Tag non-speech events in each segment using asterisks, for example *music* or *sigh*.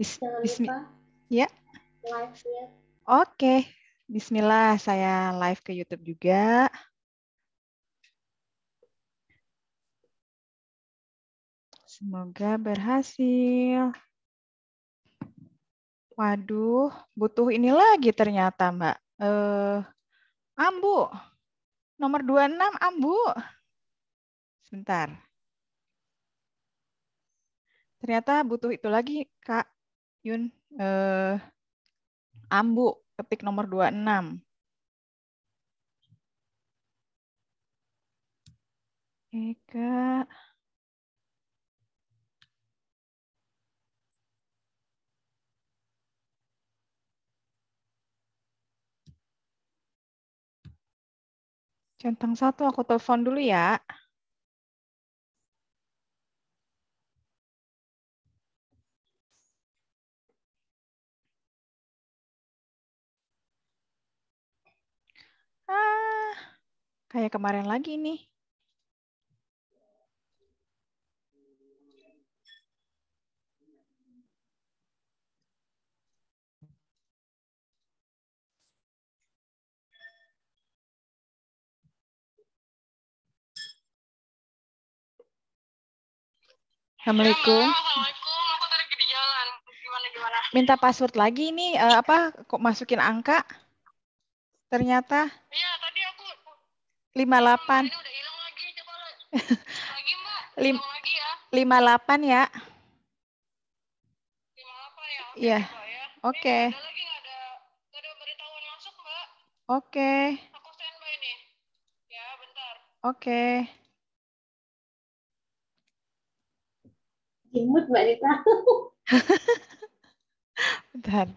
Bismillah. ya. Live ya. Oke. Bismillah, saya live ke YouTube juga. Semoga berhasil. Waduh, butuh ini lagi ternyata, Mbak. Eh, Ambu. Nomor 26 Ambu. Sebentar ternyata butuh itu lagi Kak Yun eh, Ambu ketik nomor 26. Eka Centang satu aku telepon dulu ya. Ah, kayak kemarin lagi nih. Assalamualaikum. Assalamualaikum. Aku tadi di jalan. Minta password lagi nih uh, apa kok masukin angka? Ternyata. Iya, tadi aku. 58. Ini udah hilang lagi, coba *laughs* lagi, Mbak. Lim lagi ya. 58 ya. 58 ya. Oke. Iya. Okay. Ya. Oke. Okay. Aku standby nih. Ya, bentar. Oke. Okay. Imut Mbak Rita. *laughs* bentar.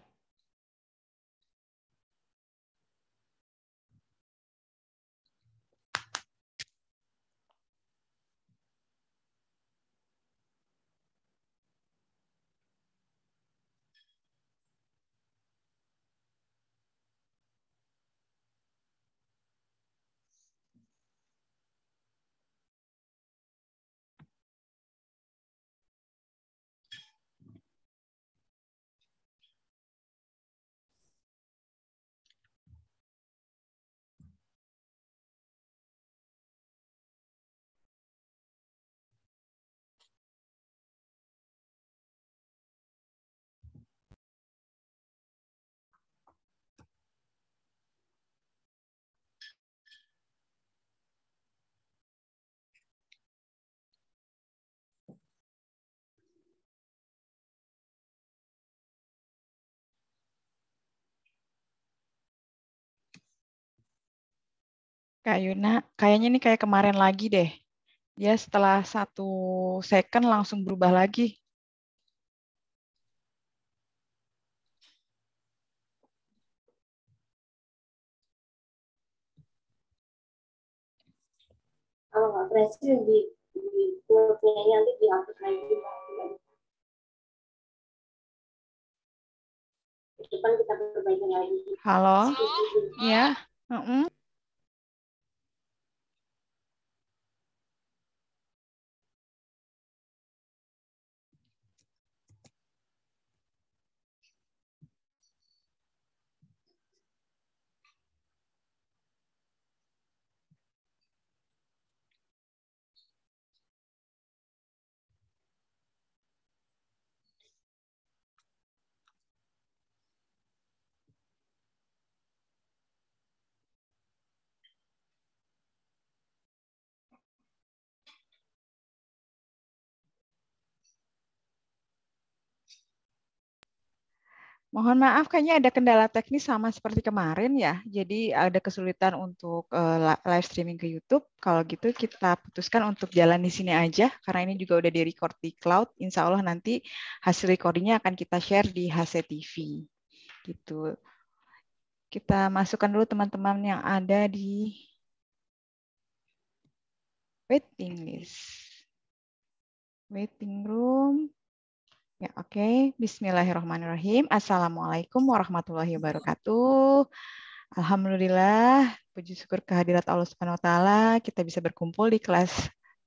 Kak Yuna, kayaknya ini kayak kemarin lagi deh. Dia setelah satu second langsung berubah lagi. Kalau nggak berhasil di di nanti diupload lagi. Depan kita perbaiki lagi. Halo. ya. Mm -mm. Mohon maaf, kayaknya ada kendala teknis sama seperti kemarin ya. Jadi ada kesulitan untuk eh, live streaming ke YouTube. Kalau gitu kita putuskan untuk jalan di sini aja, karena ini juga udah direcord di cloud. Insya Allah nanti hasil recordingnya akan kita share di HCTV. Gitu. Kita masukkan dulu teman-teman yang ada di waiting list. Waiting room. Ya, oke. Okay. Bismillahirrahmanirrahim. Assalamualaikum warahmatullahi wabarakatuh. Alhamdulillah, puji syukur kehadirat Allah Subhanahu wa taala, kita bisa berkumpul di kelas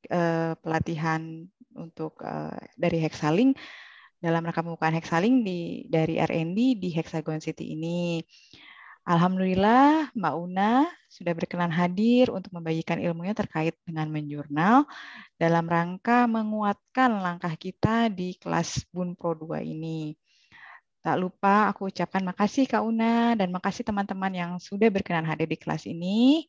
eh, pelatihan untuk eh, dari hexaling dalam rangka pembukaan hexaling di dari RND di Hexagon City ini. Alhamdulillah Mbak Una sudah berkenan hadir untuk membagikan ilmunya terkait dengan menjurnal dalam rangka menguatkan langkah kita di kelas BUN Pro 2 ini. Tak lupa aku ucapkan makasih Kak Una dan makasih teman-teman yang sudah berkenan hadir di kelas ini.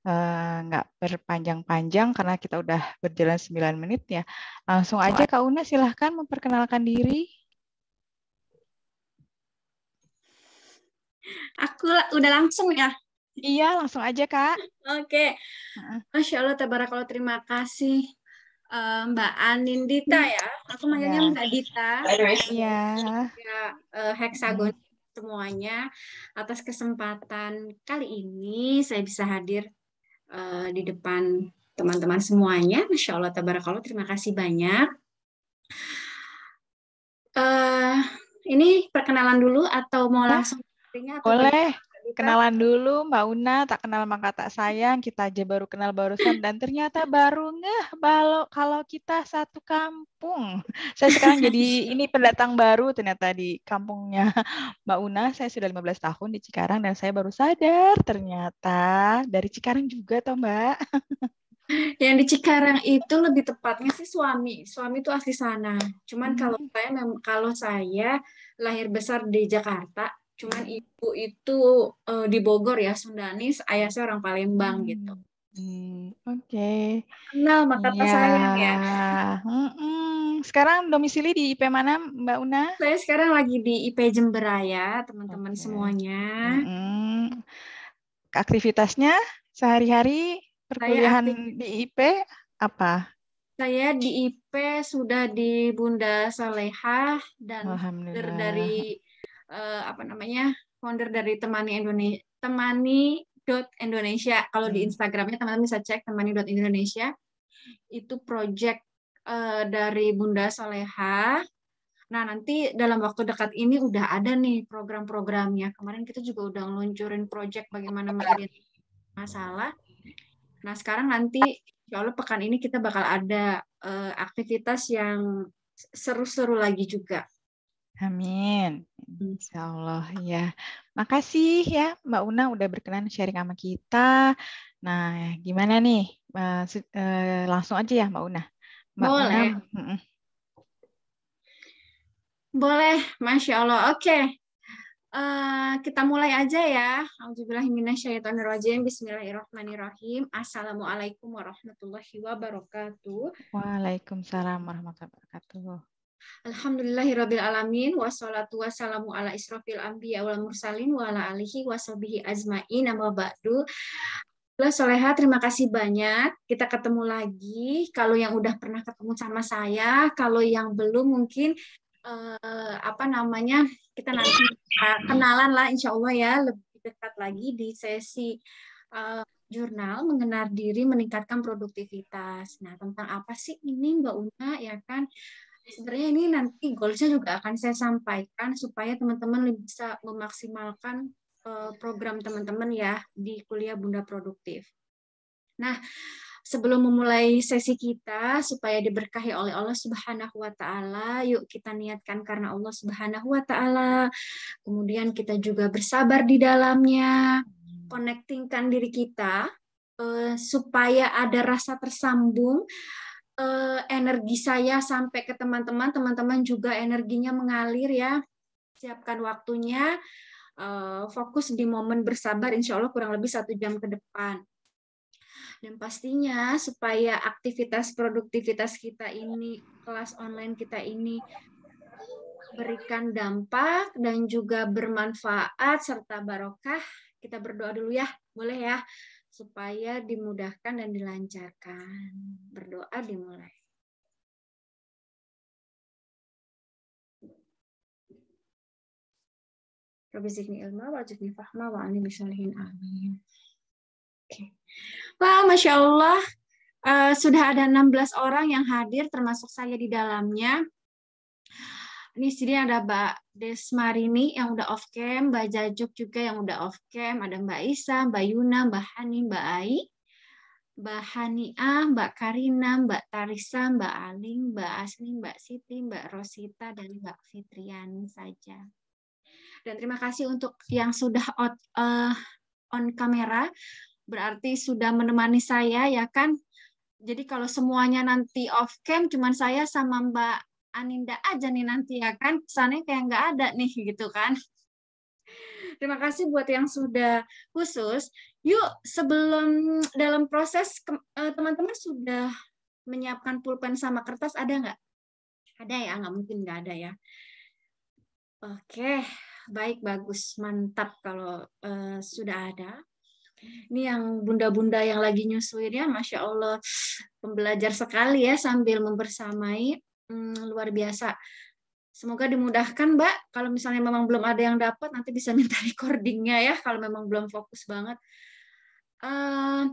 Eh, nggak e, berpanjang-panjang karena kita udah berjalan 9 menit ya. Langsung aja Kak Una silahkan memperkenalkan diri. Aku udah langsung ya. Iya, langsung aja Kak. Oke. Okay. Masya Allah, tabarakallah. Terima kasih eh, Mbak Anin Dita hmm. ya. Aku manggilnya yeah. Mbak Dita. Iya. Yeah. Ya, semuanya atas kesempatan kali ini saya bisa hadir uh, di depan teman-teman semuanya. Masya Allah, tabarakallah. Terima kasih banyak. Uh, ini perkenalan dulu atau mau langsung Artinya Boleh. Kenalan dulu Mbak Una, tak kenal maka tak sayang. Kita aja baru kenal barusan dan ternyata baru ngeh balo kalau kita satu kampung. *laughs* Saya sekarang jadi ini pendatang baru ternyata di kampungnya *laughs* Mbak Una. Saya sudah 15 tahun di Cikarang dan saya baru sadar ternyata dari Cikarang juga toh Mbak. *laughs* Yang di Cikarang itu lebih tepatnya sih suami. Suami itu asli sana. Cuman hmm. kalau saya kalau saya lahir besar di Jakarta, Cuman hmm. ibu itu uh, di Bogor ya, Sundanis, ayah saya orang Palembang hmm. gitu. Iya. Ya. Hmm, Oke. Okay. Kenal maka kata sayang ya. Mm-mm. Sekarang domisili di IP mana, Mbak Una? Saya sekarang lagi di IP Jemberaya, teman-teman okay. semuanya. Mm-mm. Aktivitasnya sehari-hari perkuliahan di IP apa? Saya di IP sudah di Bunda Salehah dan dari uh, apa namanya founder dari Temani Indonesia Temani dot Indonesia kalau hmm. di Instagramnya teman-teman bisa cek Temani dot Indonesia itu project uh, dari Bunda Soleha Nah, nanti dalam waktu dekat ini udah ada nih program-programnya. Kemarin kita juga udah ngeluncurin project bagaimana mengatasi masalah. Nah, sekarang nanti kalau pekan ini kita bakal ada uh, aktivitas yang seru-seru lagi juga. Amin. Insya Allah ya. Makasih ya Mbak Una udah berkenan sharing sama kita. Nah, gimana nih? Uh, uh, langsung aja ya Mbak Una. Mbak Boleh. Una, uh Boleh, Masya Allah. Oke. Okay. Uh, eh, kita mulai aja ya. Alhamdulillahirrahmanirrahim. Bismillahirrahmanirrahim. Assalamualaikum warahmatullahi wabarakatuh. Waalaikumsalam warahmatullahi wabarakatuh. Alhamdulillahirrabbilalamin alamin wassalatu wassalamu ala israfil anbiya wal mursalin wa ala alihi azmai Nama ba'du. Soleha, terima kasih banyak. Kita ketemu lagi. Kalau yang udah pernah ketemu sama saya, kalau yang belum mungkin eh, apa namanya kita nanti kenalan lah, insya Allah ya lebih dekat lagi di sesi eh, jurnal mengenal diri meningkatkan produktivitas. Nah tentang apa sih ini Mbak Una ya kan? sebenarnya ini nanti goalsnya juga akan saya sampaikan supaya teman-teman bisa memaksimalkan eh, program teman-teman ya di kuliah Bunda Produktif. Nah, sebelum memulai sesi kita supaya diberkahi oleh Allah Subhanahu wa taala, yuk kita niatkan karena Allah Subhanahu wa taala. Kemudian kita juga bersabar di dalamnya, connectingkan diri kita eh, supaya ada rasa tersambung Eh, energi saya sampai ke teman-teman, teman-teman juga energinya mengalir ya. Siapkan waktunya, eh, fokus di momen bersabar, insya Allah kurang lebih satu jam ke depan. Dan pastinya supaya aktivitas produktivitas kita ini, kelas online kita ini berikan dampak dan juga bermanfaat serta barokah. Kita berdoa dulu ya, boleh ya supaya dimudahkan dan dilancarkan. Berdoa dimulai. Rabbizidni ilma wa zidni fahma wa alim bisalihin amin. Oke. Okay. Wah, Masya Allah. Uh, sudah ada 16 orang yang hadir termasuk saya di dalamnya. Ini sini ada Mbak Desmarini yang udah off cam, Mbak Jajuk juga yang udah off cam, ada Mbak Isa, Mbak Yuna, Mbak Hani, Mbak Ai, Mbak Hania, Mbak Karina, Mbak Tarisa, Mbak Aling, Mbak Asni, Mbak Siti, Mbak Rosita, dan Mbak Fitriani saja. Dan terima kasih untuk yang sudah out, uh, on kamera, berarti sudah menemani saya ya kan jadi kalau semuanya nanti off cam cuman saya sama Mbak Aninda aja nih nanti ya kan kesannya kayak nggak ada nih gitu kan terima kasih buat yang sudah khusus yuk sebelum dalam proses eh, teman-teman sudah menyiapkan pulpen sama kertas ada nggak ada ya nggak mungkin nggak ada ya oke baik bagus mantap kalau uh, sudah ada ini yang bunda-bunda yang lagi nyusuin ya, masya Allah, pembelajar sekali ya sambil membersamai hmm, luar biasa. Semoga dimudahkan, Mbak. Kalau misalnya memang belum ada yang dapat, nanti bisa minta *laughs* recordingnya ya. Kalau memang belum fokus banget, uh,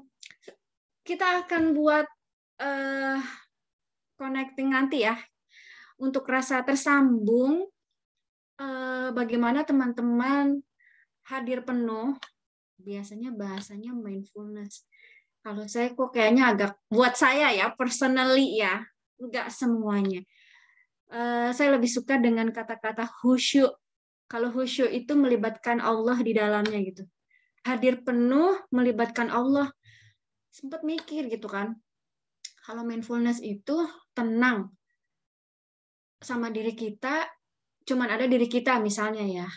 kita akan buat uh, connecting nanti ya. Untuk rasa tersambung, uh, bagaimana teman-teman hadir penuh? Biasanya bahasanya mindfulness. Kalau saya kok kayaknya agak buat saya ya personally ya nggak semuanya. Uh, saya lebih suka dengan kata-kata khusyuk. Kalau khusyuk itu melibatkan Allah di dalamnya gitu. Hadir penuh melibatkan Allah. Sempat mikir gitu kan. Kalau mindfulness itu tenang sama diri kita, cuman ada diri kita misalnya ya.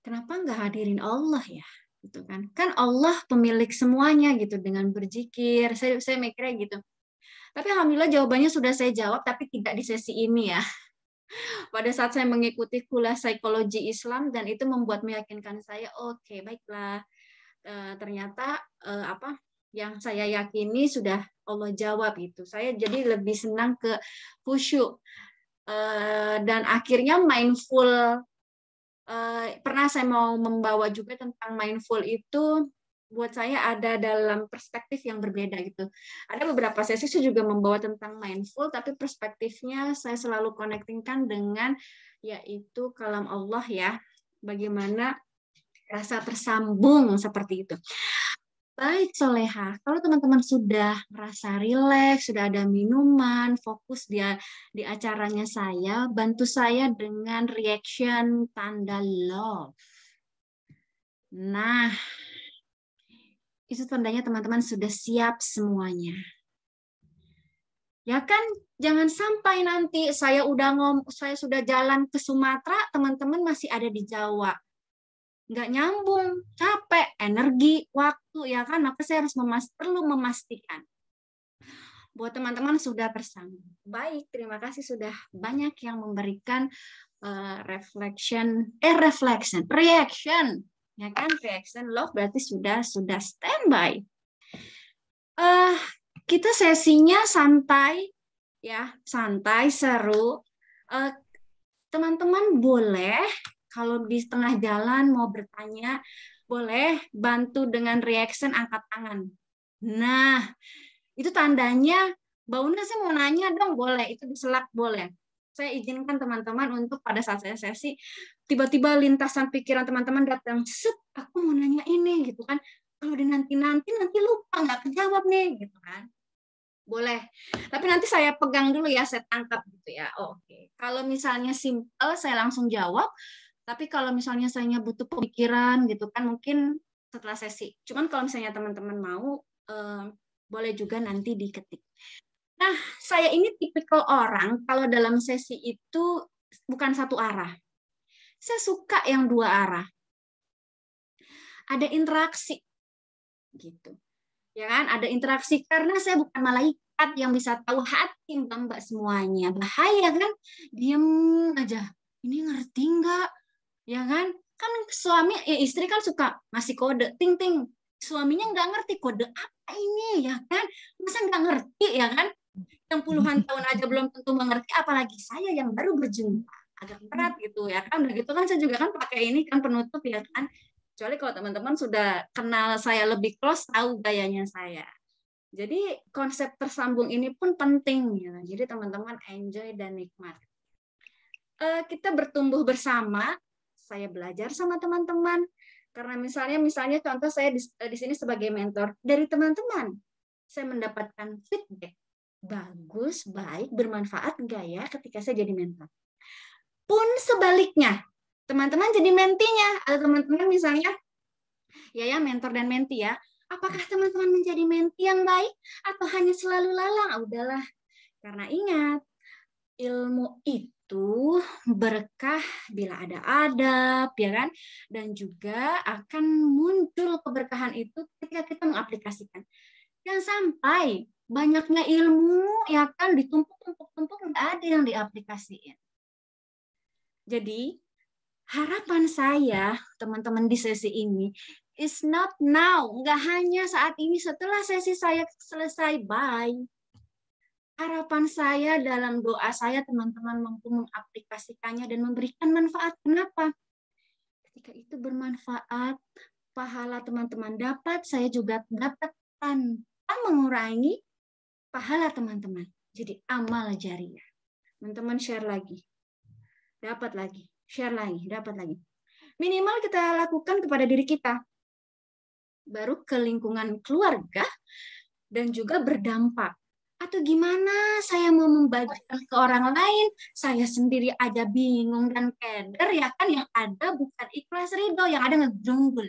Kenapa nggak hadirin Allah ya? Gitu kan. Kan Allah pemilik semuanya gitu dengan berzikir. Saya saya mikirnya gitu tapi alhamdulillah jawabannya sudah saya jawab, tapi tidak di sesi ini ya. *laughs* Pada saat saya mengikuti kuliah psikologi Islam dan itu membuat meyakinkan saya, oke okay, baiklah, e, ternyata e, apa yang saya yakini sudah Allah jawab itu. Saya jadi lebih senang ke khusyuk e, dan akhirnya mindful. E, pernah saya mau membawa juga tentang mindful itu buat saya ada dalam perspektif yang berbeda gitu. Ada beberapa sesi saya juga membawa tentang mindful, tapi perspektifnya saya selalu connectingkan dengan yaitu kalam Allah ya, bagaimana rasa tersambung seperti itu. Baik Soleha, kalau teman-teman sudah merasa rileks, sudah ada minuman, fokus dia di acaranya saya, bantu saya dengan reaction tanda love. Nah, itu tandanya teman-teman sudah siap semuanya. Ya kan, jangan sampai nanti saya udah ngom, saya sudah jalan ke Sumatera, teman-teman masih ada di Jawa. Nggak nyambung, capek, energi, waktu, ya kan? Maka saya harus memas perlu memastikan. Buat teman-teman sudah tersambung. Baik, terima kasih sudah banyak yang memberikan uh, reflection, eh reflection, reaction ya kan reaction love berarti sudah sudah standby uh, kita sesinya santai ya santai seru teman eh, teman-teman boleh kalau di tengah jalan mau bertanya boleh bantu dengan reaction angkat tangan nah itu tandanya Mbak sih mau nanya dong boleh itu diselak boleh saya izinkan teman-teman untuk pada saat saya sesi tiba-tiba lintasan pikiran teman-teman datang set aku mau nanya ini gitu kan kalau nanti nanti nanti lupa nggak kejawab nih gitu kan boleh tapi nanti saya pegang dulu ya saya tangkap gitu ya oh, oke okay. kalau misalnya simple saya langsung jawab tapi kalau misalnya saya butuh pemikiran gitu kan mungkin setelah sesi cuman kalau misalnya teman-teman mau eh, boleh juga nanti diketik Nah, saya ini tipikal orang kalau dalam sesi itu bukan satu arah. Saya suka yang dua arah. Ada interaksi gitu. Ya kan? Ada interaksi karena saya bukan malaikat yang bisa tahu hati mbak semuanya. Bahaya kan? Diam aja. Ini ngerti nggak? Ya kan? Kan suami ya istri kan suka masih kode ting ting. Suaminya nggak ngerti kode apa ini ya kan? Masa nggak ngerti ya kan? yang puluhan tahun aja belum tentu mengerti, apalagi saya yang baru berjumpa. Agak berat gitu ya kan. Udah gitu kan saya juga kan pakai ini kan penutup ya kan. Kecuali kalau teman-teman sudah kenal saya lebih close, tahu gayanya saya. Jadi konsep tersambung ini pun penting. Ya. Jadi teman-teman enjoy dan nikmat. Eh, kita bertumbuh bersama. Saya belajar sama teman-teman. Karena misalnya, misalnya contoh saya di, eh, di sini sebagai mentor dari teman-teman, saya mendapatkan feedback bagus, baik, bermanfaat enggak ya ketika saya jadi mentor. Pun sebaliknya, teman-teman jadi mentinya atau teman-teman misalnya ya ya mentor dan menti ya. Apakah teman-teman menjadi menti yang baik atau hanya selalu lalang? Ah, udahlah. Karena ingat, ilmu itu berkah bila ada adab, ya kan? Dan juga akan muncul keberkahan itu ketika kita mengaplikasikan. Jangan sampai banyaknya ilmu ya kan ditumpuk-tumpuk-tumpuk nggak ada yang diaplikasiin. Jadi harapan saya teman-teman di sesi ini is not now, nggak hanya saat ini setelah sesi saya selesai, bye. Harapan saya dalam doa saya teman-teman mampu mengaplikasikannya dan memberikan manfaat. Kenapa? Ketika itu bermanfaat, pahala teman-teman dapat, saya juga dapat tanpa mengurangi pahala teman-teman. Jadi amal jariah. Teman-teman share lagi. Dapat lagi. Share lagi. Dapat lagi. Minimal kita lakukan kepada diri kita. Baru ke lingkungan keluarga dan juga berdampak. Atau gimana saya mau membagikan ke orang lain, saya sendiri aja bingung dan keder, ya kan yang ada bukan ikhlas ridho, yang ada ngejunggul.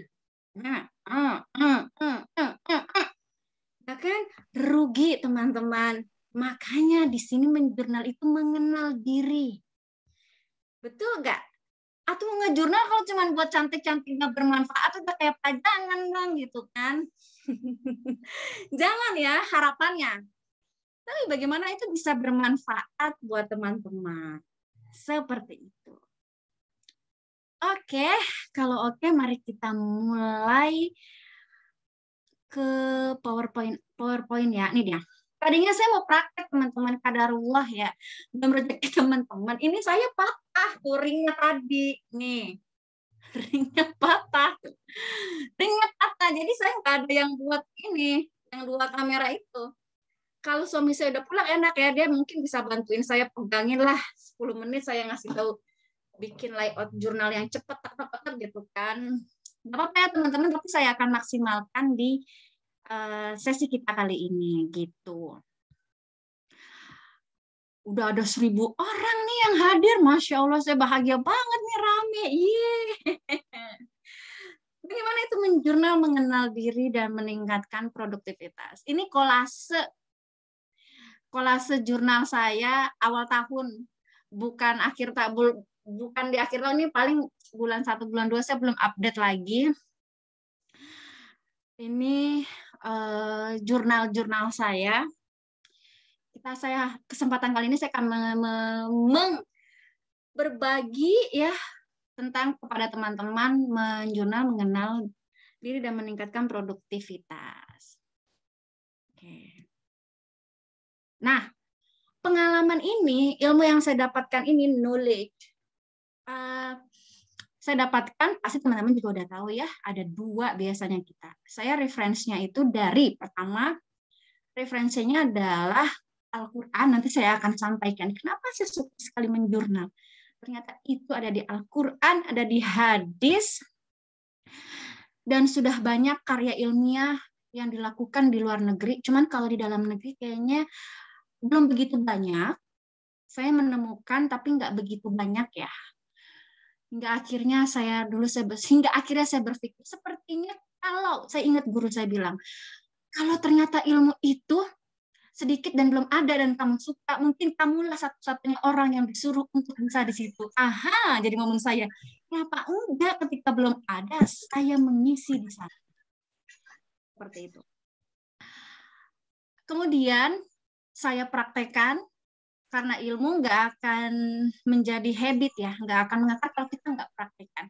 Nah, uh, uh, uh, ya kan rugi teman-teman makanya di sini menjurnal itu mengenal diri betul gak? atau ngejurnal kalau cuma buat cantik-cantik gak bermanfaat udah kayak pajangan dong gitu kan *laughs* jangan ya harapannya tapi bagaimana itu bisa bermanfaat buat teman-teman seperti itu oke kalau oke mari kita mulai ke PowerPoint PowerPoint ya. Ini dia. Tadinya saya mau praktek teman-teman kadarullah ya. Belum rezeki teman-teman. Ini saya patah kuringnya tadi. Nih. Ringnya patah. Ringnya patah. Jadi saya nggak ada yang buat ini, yang dua kamera itu. Kalau suami saya udah pulang enak ya, dia mungkin bisa bantuin saya pegangin lah 10 menit saya ngasih tahu bikin layout jurnal yang cepet tetap tetap gitu kan nggak apa-apa ya teman-teman tapi saya akan maksimalkan di eh, sesi kita kali ini gitu udah ada seribu orang nih yang hadir masya allah saya bahagia banget nih rame *laughs* bagaimana itu menjurnal mengenal diri dan meningkatkan produktivitas ini kolase kolase jurnal saya awal tahun bukan akhir tahun, bukan di akhir tahun ini paling bulan 1, bulan 2 saya belum update lagi. Ini eh, jurnal-jurnal uh, saya. Kita saya kesempatan kali ini saya akan meng berbagi ya tentang kepada teman-teman menjurnal mengenal diri dan meningkatkan produktivitas. Oke. Nah, pengalaman ini, ilmu yang saya dapatkan ini knowledge. Uh, saya dapatkan pasti teman-teman juga udah tahu ya ada dua biasanya kita saya referensinya itu dari pertama referensinya adalah Al-Quran nanti saya akan sampaikan kenapa saya suka sekali menjurnal ternyata itu ada di Al-Quran ada di hadis dan sudah banyak karya ilmiah yang dilakukan di luar negeri cuman kalau di dalam negeri kayaknya belum begitu banyak saya menemukan tapi nggak begitu banyak ya hingga akhirnya saya dulu saya hingga akhirnya saya berpikir sepertinya kalau saya ingat guru saya bilang kalau ternyata ilmu itu sedikit dan belum ada dan kamu suka, mungkin kamulah satu-satunya orang yang disuruh untuk bisa di situ. Aha, jadi momen saya. kenapa enggak ketika belum ada, saya mengisi di sana. Seperti itu. Kemudian saya praktekkan karena ilmu nggak akan menjadi habit ya, nggak akan mengakar kalau kita nggak praktekkan.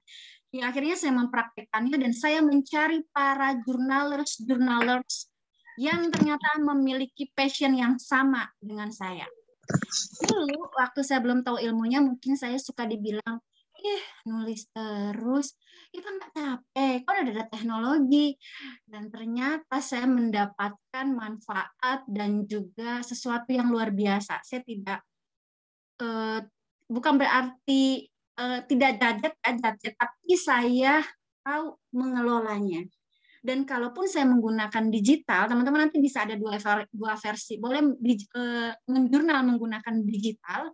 Ya, akhirnya saya mempraktekannya dan saya mencari para jurnalers jurnalers yang ternyata memiliki passion yang sama dengan saya. Dulu waktu saya belum tahu ilmunya, mungkin saya suka dibilang, ih nulis terus, kita nggak capek kan udah ada teknologi dan ternyata saya mendapatkan manfaat dan juga sesuatu yang luar biasa saya tidak eh, bukan berarti eh, tidak jajet ya jajet tapi saya tahu mengelolanya dan kalaupun saya menggunakan digital, teman-teman nanti bisa ada dua, dua versi. Boleh di, menjurnal eh, menggunakan digital,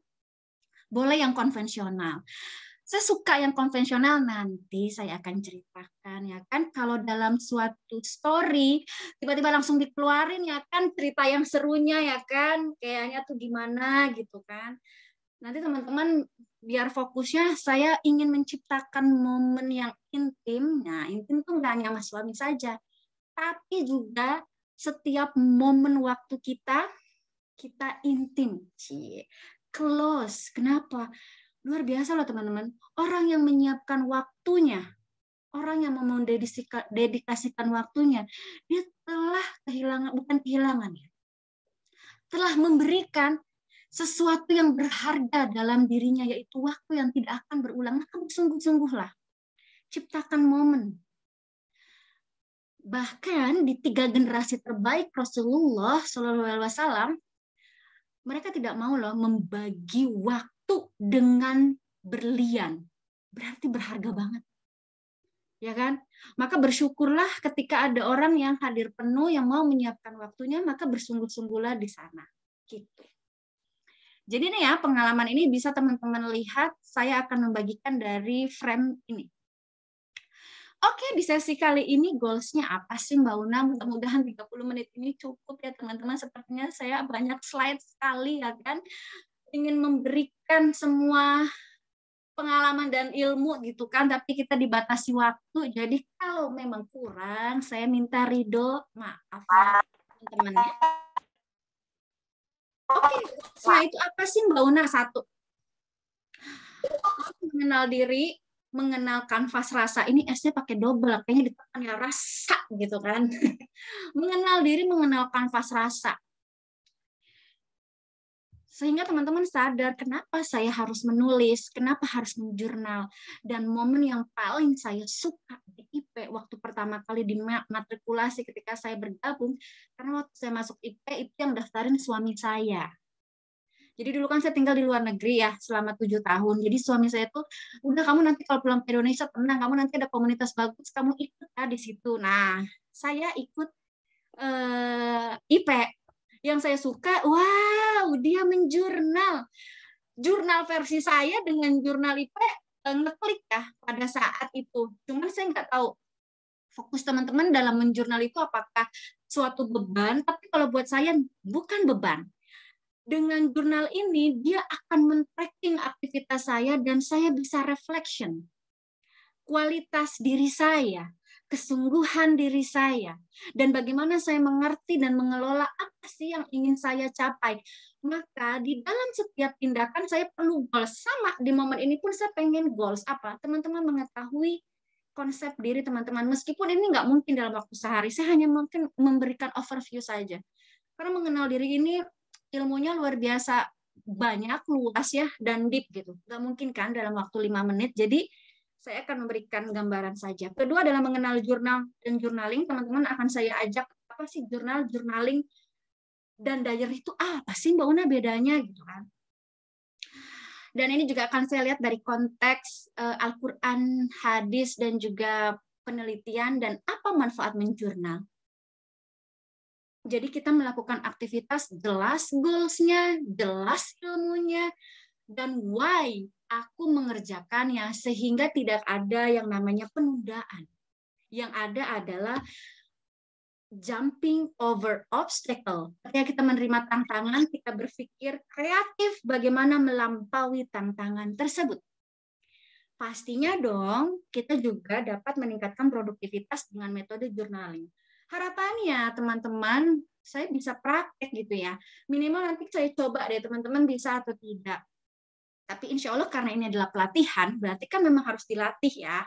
boleh yang konvensional. Saya suka yang konvensional nanti saya akan ceritakan ya kan kalau dalam suatu story tiba-tiba langsung dikeluarin ya kan cerita yang serunya ya kan kayaknya tuh gimana gitu kan. Nanti teman-teman biar fokusnya saya ingin menciptakan momen yang intim. Nah, intim tuh nggak hanya mas suami saja, tapi juga setiap momen waktu kita kita intim, sih Close. Kenapa? Luar biasa loh teman-teman. Orang yang menyiapkan waktunya, orang yang mau dedikasikan waktunya, dia telah kehilangan, bukan kehilangan ya, telah memberikan sesuatu yang berharga dalam dirinya, yaitu waktu yang tidak akan berulang. Maka nah, sungguh-sungguhlah, ciptakan momen. Bahkan di tiga generasi terbaik Rasulullah Shallallahu Alaihi Wasallam, mereka tidak mau loh membagi waktu satu dengan berlian. Berarti berharga banget. Ya kan? Maka bersyukurlah ketika ada orang yang hadir penuh yang mau menyiapkan waktunya, maka bersungguh-sungguhlah di sana. Gitu. Jadi nih ya, pengalaman ini bisa teman-teman lihat, saya akan membagikan dari frame ini. Oke, di sesi kali ini goals-nya apa sih Mbak Una? Mudah-mudahan 30 menit ini cukup ya teman-teman. Sepertinya saya banyak slide sekali ya kan ingin memberikan semua pengalaman dan ilmu gitu kan, tapi kita dibatasi waktu. Jadi kalau memang kurang, saya minta ridho, maaf ya, teman-teman ya. Oke, setelah itu apa sih Mbak Una? Satu, mengenal diri, mengenal kanvas rasa. Ini esnya pakai double, kayaknya ditekan ya rasa gitu kan. *laughs* mengenal diri, mengenal kanvas rasa sehingga teman-teman sadar kenapa saya harus menulis, kenapa harus menjurnal. Dan momen yang paling saya suka di IP waktu pertama kali di matrikulasi ketika saya bergabung, karena waktu saya masuk IP itu yang daftarin suami saya. Jadi dulu kan saya tinggal di luar negeri ya selama tujuh tahun. Jadi suami saya tuh udah kamu nanti kalau pulang ke Indonesia tenang, kamu nanti ada komunitas bagus, kamu ikut ya di situ. Nah, saya ikut eh, IP yang saya suka, wow, dia menjurnal. Jurnal versi saya dengan jurnal IP eh, ngeklik ya pada saat itu. Cuman saya nggak tahu fokus teman-teman dalam menjurnal itu apakah suatu beban, tapi kalau buat saya bukan beban. Dengan jurnal ini, dia akan men-tracking aktivitas saya dan saya bisa reflection. Kualitas diri saya, kesungguhan diri saya dan bagaimana saya mengerti dan mengelola apa sih yang ingin saya capai. Maka di dalam setiap tindakan saya perlu goals sama di momen ini pun saya pengen goals apa teman-teman mengetahui konsep diri teman-teman meskipun ini nggak mungkin dalam waktu sehari saya hanya mungkin memberikan overview saja karena mengenal diri ini ilmunya luar biasa banyak luas ya dan deep gitu nggak mungkin kan dalam waktu lima menit jadi saya akan memberikan gambaran saja. Kedua adalah mengenal jurnal dan journaling. Teman-teman akan saya ajak apa sih jurnal, jurnaling dan diary itu apa sih Mbak Una bedanya gitu kan. Dan ini juga akan saya lihat dari konteks uh, Al-Qur'an, hadis dan juga penelitian dan apa manfaat menjurnal. Jadi kita melakukan aktivitas jelas goals-nya, jelas ilmunya dan why aku mengerjakannya sehingga tidak ada yang namanya penundaan. Yang ada adalah jumping over obstacle. Ketika kita menerima tantangan, kita berpikir kreatif bagaimana melampaui tantangan tersebut. Pastinya dong, kita juga dapat meningkatkan produktivitas dengan metode journaling. Harapannya teman-teman, saya bisa praktek gitu ya. Minimal nanti saya coba deh teman-teman bisa atau tidak tapi insya Allah karena ini adalah pelatihan, berarti kan memang harus dilatih ya.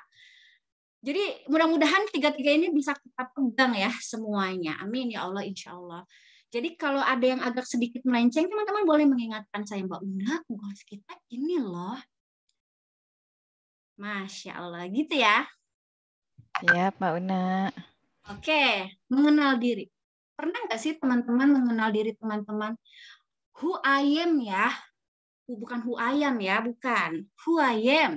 Jadi mudah-mudahan tiga-tiga ini bisa kita pegang ya semuanya. Amin ya Allah insya Allah. Jadi kalau ada yang agak sedikit melenceng, teman-teman boleh mengingatkan saya Mbak Unda, goals kita ini loh. Masya Allah, gitu ya. Ya, Mbak Una. Oke, mengenal diri. Pernah nggak sih teman-teman mengenal diri teman-teman? Who I am ya, bukan who I am ya, bukan. Who I am.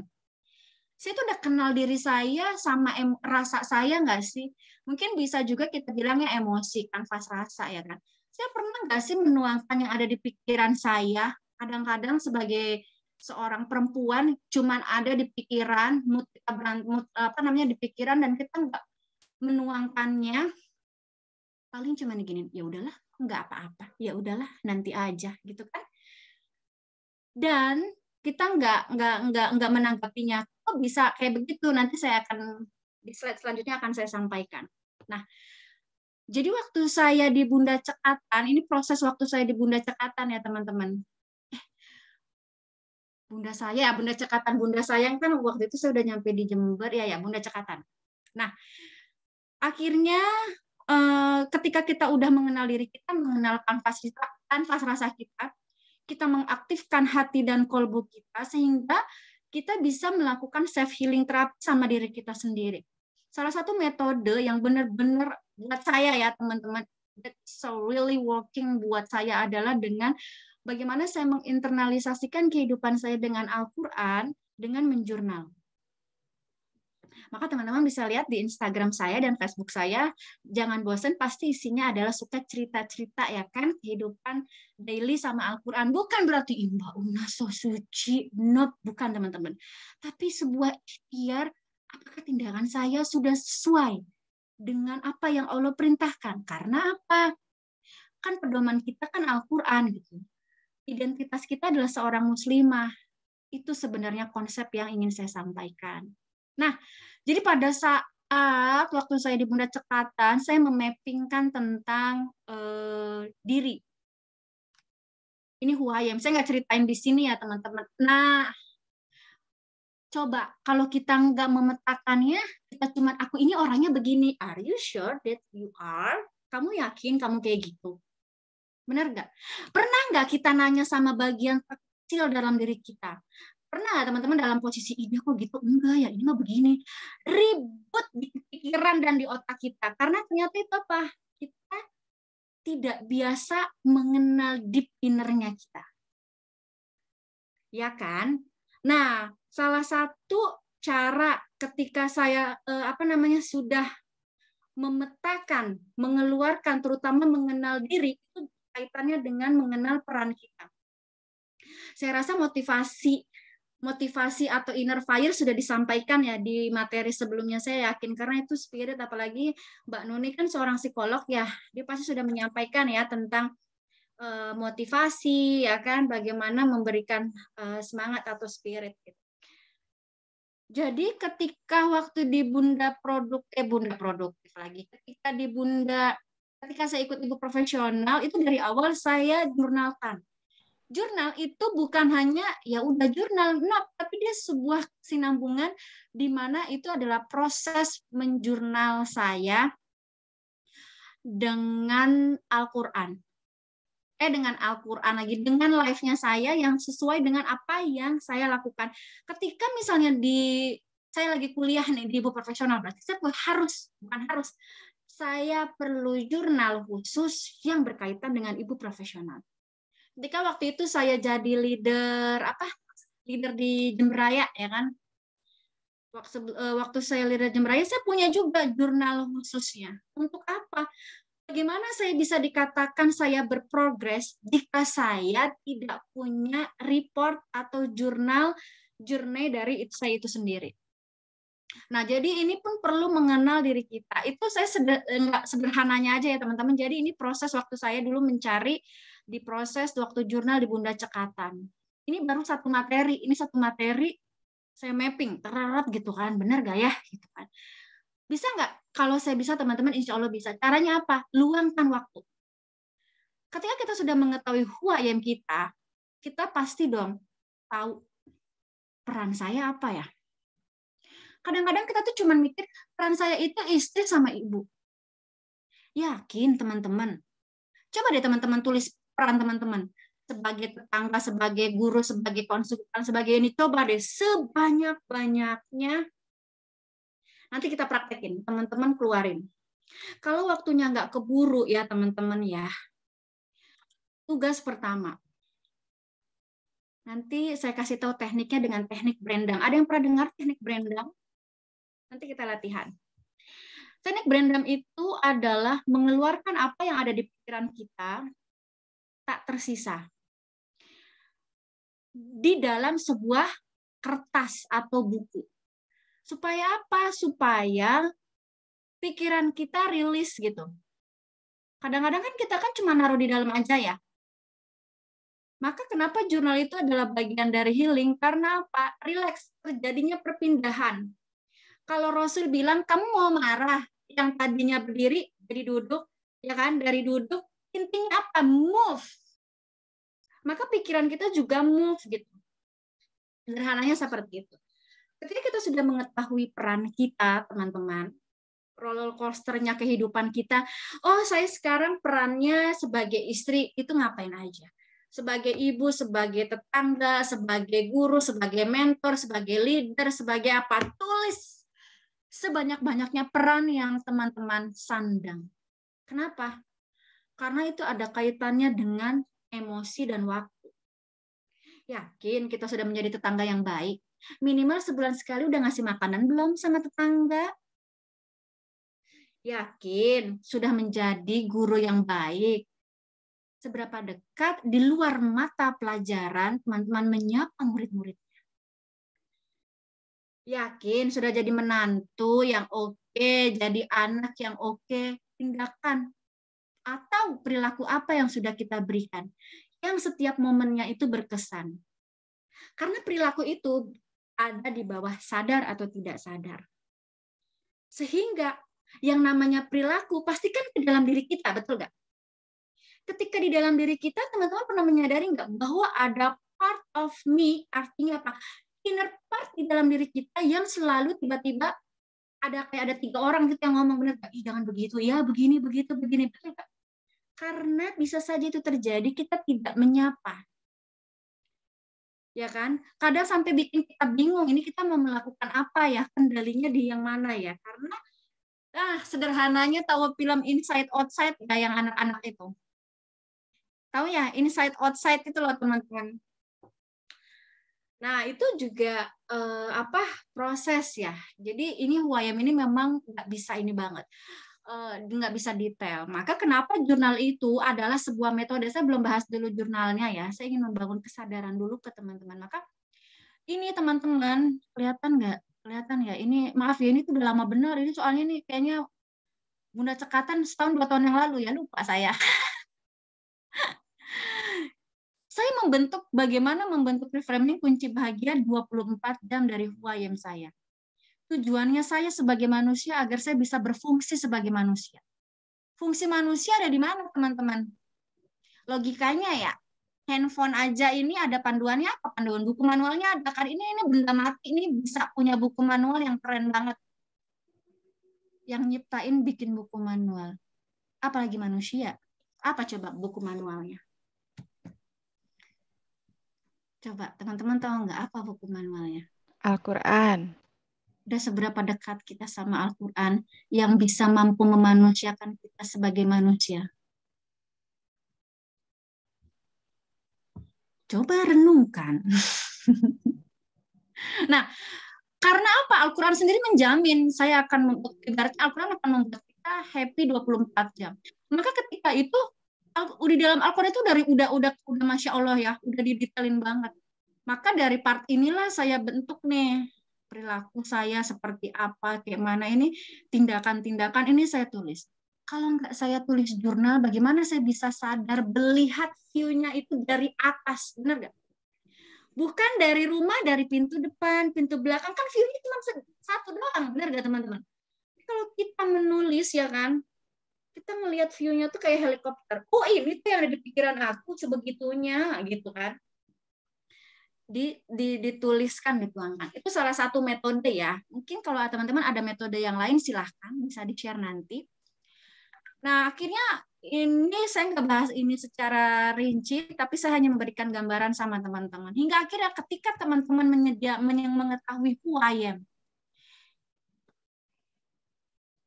Saya tuh udah kenal diri saya sama em rasa saya nggak sih? Mungkin bisa juga kita bilangnya emosi kanvas rasa ya kan. Saya pernah nggak sih menuangkan yang ada di pikiran saya? Kadang-kadang sebagai seorang perempuan cuman ada di pikiran, mood, mood, apa namanya di pikiran dan kita nggak menuangkannya paling cuman gini ya udahlah nggak apa-apa ya udahlah nanti aja gitu kan dan kita nggak nggak nggak nggak menanggapinya kok oh, bisa kayak begitu nanti saya akan di slide selanjutnya akan saya sampaikan nah jadi waktu saya di bunda cekatan ini proses waktu saya di bunda cekatan ya teman-teman eh, bunda saya ya, bunda cekatan bunda sayang kan waktu itu saya udah nyampe di Jember ya ya bunda cekatan nah akhirnya eh, ketika kita udah mengenal diri kita mengenal kanvas kita kanvas rasa kita kita mengaktifkan hati dan kolbu kita sehingga kita bisa melakukan self healing terapi sama diri kita sendiri. Salah satu metode yang benar-benar buat saya ya teman-teman that so really working buat saya adalah dengan bagaimana saya menginternalisasikan kehidupan saya dengan Al-Qur'an dengan menjurnal. Maka teman-teman bisa lihat di Instagram saya dan Facebook saya, jangan bosen pasti isinya adalah suka cerita-cerita ya kan, kehidupan daily sama Al-Quran. Bukan berarti Imba Una so suci, not, bukan teman-teman. Tapi sebuah ikhtiar, apakah tindakan saya sudah sesuai dengan apa yang Allah perintahkan? Karena apa? Kan pedoman kita kan Al-Quran gitu. Identitas kita adalah seorang muslimah, itu sebenarnya konsep yang ingin saya sampaikan. Nah, jadi pada saat waktu saya di Bunda Cekatan, saya memappingkan tentang eh, diri. Ini huayam. Saya nggak ceritain di sini ya, teman-teman. Nah, coba kalau kita nggak memetakannya, kita cuma aku ini orangnya begini. Are you sure that you are? Kamu yakin kamu kayak gitu? Benar nggak? Pernah nggak kita nanya sama bagian kecil dalam diri kita? pernah nggak teman-teman dalam posisi ini kok gitu enggak ya ini mah begini ribut di pikiran dan di otak kita karena ternyata itu apa kita tidak biasa mengenal deep innernya kita ya kan nah salah satu cara ketika saya eh, apa namanya sudah memetakan mengeluarkan terutama mengenal diri itu kaitannya dengan mengenal peran kita saya rasa motivasi motivasi atau inner fire sudah disampaikan ya di materi sebelumnya saya yakin karena itu spirit apalagi Mbak Nuni kan seorang psikolog ya dia pasti sudah menyampaikan ya tentang uh, motivasi ya kan bagaimana memberikan uh, semangat atau spirit gitu. Jadi ketika waktu di Bunda produk eh Bunda produktif lagi ketika di Bunda ketika saya ikut ibu profesional itu dari awal saya jurnalkan jurnal itu bukan hanya ya udah jurnal, not, tapi dia sebuah sinambungan di mana itu adalah proses menjurnal saya dengan Al-Qur'an. Eh dengan Al-Qur'an lagi, dengan live-nya saya yang sesuai dengan apa yang saya lakukan. Ketika misalnya di saya lagi kuliah nih di ibu profesional berarti saya harus bukan harus saya perlu jurnal khusus yang berkaitan dengan ibu profesional ketika waktu itu saya jadi leader apa leader di Jemberaya ya kan waktu eh, waktu saya leader Jemberaya saya punya juga jurnal khususnya untuk apa bagaimana saya bisa dikatakan saya berprogres jika saya tidak punya report atau jurnal journey dari itu saya itu sendiri. Nah, jadi ini pun perlu mengenal diri kita. Itu saya seder, enggak eh, sederhananya aja ya, teman-teman. Jadi ini proses waktu saya dulu mencari diproses waktu jurnal di Bunda Cekatan. Ini baru satu materi, ini satu materi saya mapping, tererat gitu kan, bener gak ya? Gitu kan. Bisa nggak? Kalau saya bisa, teman-teman insya Allah bisa. Caranya apa? Luangkan waktu. Ketika kita sudah mengetahui yang kita, kita pasti dong tahu peran saya apa ya. Kadang-kadang kita tuh cuman mikir peran saya itu istri sama ibu. Yakin teman-teman. Coba deh teman-teman tulis peran teman-teman sebagai tetangga, sebagai guru, sebagai konsultan, sebagai ini coba deh sebanyak-banyaknya. Nanti kita praktekin, teman-teman keluarin. Kalau waktunya nggak keburu ya teman-teman ya. Tugas pertama. Nanti saya kasih tahu tekniknya dengan teknik brandang. Ada yang pernah dengar teknik brandang? Nanti kita latihan. Teknik brandang itu adalah mengeluarkan apa yang ada di pikiran kita tak tersisa. Di dalam sebuah kertas atau buku. Supaya apa? Supaya pikiran kita rilis gitu. Kadang-kadang kan kita kan cuma naruh di dalam aja ya. Maka kenapa jurnal itu adalah bagian dari healing? Karena apa? Relax, terjadinya perpindahan. Kalau Rasul bilang, kamu mau marah, yang tadinya berdiri jadi duduk, ya kan? Dari duduk intinya apa move maka pikiran kita juga move gitu sederhananya seperti itu ketika kita sudah mengetahui peran kita teman-teman roller coasternya kehidupan kita oh saya sekarang perannya sebagai istri itu ngapain aja sebagai ibu, sebagai tetangga, sebagai guru, sebagai mentor, sebagai leader, sebagai apa tulis sebanyak-banyaknya peran yang teman-teman sandang. Kenapa? Karena itu ada kaitannya dengan emosi dan waktu. Yakin kita sudah menjadi tetangga yang baik? Minimal sebulan sekali udah ngasih makanan belum sama tetangga? Yakin sudah menjadi guru yang baik? Seberapa dekat di luar mata pelajaran teman-teman menyapa murid-murid yakin sudah jadi menantu yang oke, jadi anak yang oke, okay, tindakan atau perilaku apa yang sudah kita berikan yang setiap momennya itu berkesan. Karena perilaku itu ada di bawah sadar atau tidak sadar. Sehingga yang namanya perilaku pastikan ke dalam diri kita, betul nggak? Ketika di dalam diri kita, teman-teman pernah menyadari nggak bahwa ada part of me, artinya apa? Inner part di dalam diri kita yang selalu tiba-tiba ada kayak ada tiga orang gitu yang ngomong benar, ih jangan begitu ya, begini, begitu, begini, betul karena bisa saja itu terjadi kita tidak menyapa. Ya kan? Kadang sampai bikin kita bingung, ini kita mau melakukan apa ya? Kendalinya di yang mana ya? Karena ah sederhananya tahu film Inside Outside ya yang anak-anak itu. Tahu ya, Inside Outside itu loh teman-teman. Nah, itu juga eh, apa proses ya. Jadi ini wayam ini memang nggak bisa ini banget. Eh, nggak uh, bisa detail. Maka kenapa jurnal itu adalah sebuah metode. Saya belum bahas dulu jurnalnya ya. Saya ingin membangun kesadaran dulu ke teman-teman. Maka ini teman-teman kelihatan nggak? Kelihatan ya. Ini maaf ya ini tuh udah lama benar. Ini soalnya ini kayaknya Bunda Cekatan setahun dua tahun yang lalu ya lupa saya. *laughs* saya membentuk bagaimana membentuk reframing kunci bahagia 24 jam dari Huayem saya tujuannya saya sebagai manusia agar saya bisa berfungsi sebagai manusia. Fungsi manusia ada di mana, teman-teman? Logikanya ya, handphone aja ini ada panduannya apa? Panduan buku manualnya ada. Karena ini, ini benda mati, ini bisa punya buku manual yang keren banget. Yang nyiptain bikin buku manual. Apalagi manusia. Apa coba buku manualnya? Coba teman-teman tahu nggak apa buku manualnya? Al-Quran udah seberapa dekat kita sama Al-Quran yang bisa mampu memanusiakan kita sebagai manusia. Coba renungkan. *laughs* nah, karena apa? Al-Quran sendiri menjamin saya akan ibaratnya Al-Quran akan membuat kita happy 24 jam. Maka ketika itu di dalam Al-Quran itu dari udah udah udah masya Allah ya, udah didetailin banget. Maka dari part inilah saya bentuk nih perilaku saya seperti apa, kayak mana ini tindakan-tindakan ini saya tulis. Kalau nggak saya tulis jurnal, bagaimana saya bisa sadar melihat view-nya itu dari atas, benar nggak? Bukan dari rumah, dari pintu depan, pintu belakang, kan view-nya cuma satu doang, benar nggak teman-teman? Kalau kita menulis ya kan, kita melihat view-nya tuh kayak helikopter. Oh ini tuh yang ada di pikiran aku sebegitunya gitu kan di, di, dituliskan dituangkan. Itu salah satu metode ya. Mungkin kalau teman-teman ada metode yang lain silahkan bisa di-share nanti. Nah, akhirnya ini saya nggak bahas ini secara rinci, tapi saya hanya memberikan gambaran sama teman-teman. Hingga akhirnya ketika teman-teman menyedia, mengetahui who I am,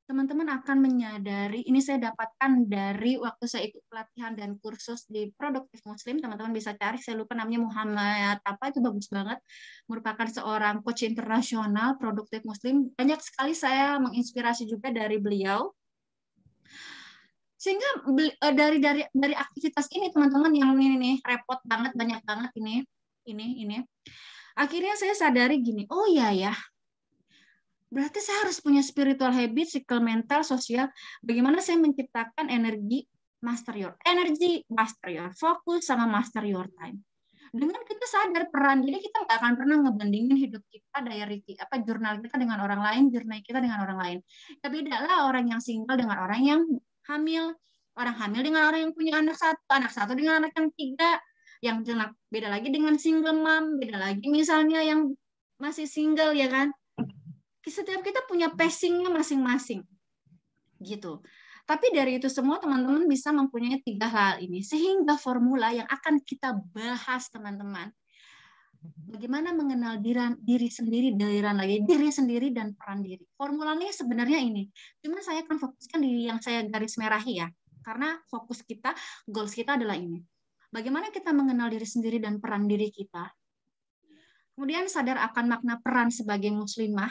teman-teman akan menyadari ini saya dapatkan dari waktu saya ikut pelatihan dan kursus di produktif muslim teman-teman bisa cari saya lupa namanya Muhammad apa itu bagus banget merupakan seorang coach internasional produktif muslim banyak sekali saya menginspirasi juga dari beliau sehingga eh, dari dari dari aktivitas ini teman-teman yang ini nih repot banget banyak banget ini ini ini akhirnya saya sadari gini oh iya ya berarti saya harus punya spiritual habit, cycle mental, sosial. Bagaimana saya menciptakan energi master your energy, master your focus, sama master your time. Dengan kita sadar peran, jadi kita nggak akan pernah ngebandingin hidup kita diary apa jurnal kita dengan orang lain, jurnal kita dengan orang lain. Tapi beda orang yang single dengan orang yang hamil, orang hamil dengan orang yang punya anak satu, anak satu dengan anak yang tiga, yang jenak beda lagi dengan single mom, beda lagi misalnya yang masih single ya kan setiap kita punya hmm. passingnya masing-masing gitu. Tapi dari itu semua teman-teman bisa mempunyai tiga hal ini sehingga formula yang akan kita bahas teman-teman bagaimana mengenal diri, diri sendiri, diriran lagi, diri sendiri dan peran diri. Formulanya sebenarnya ini. cuman saya akan fokuskan di yang saya garis merahi ya. Karena fokus kita, goals kita adalah ini. Bagaimana kita mengenal diri sendiri dan peran diri kita. Kemudian sadar akan makna peran sebagai muslimah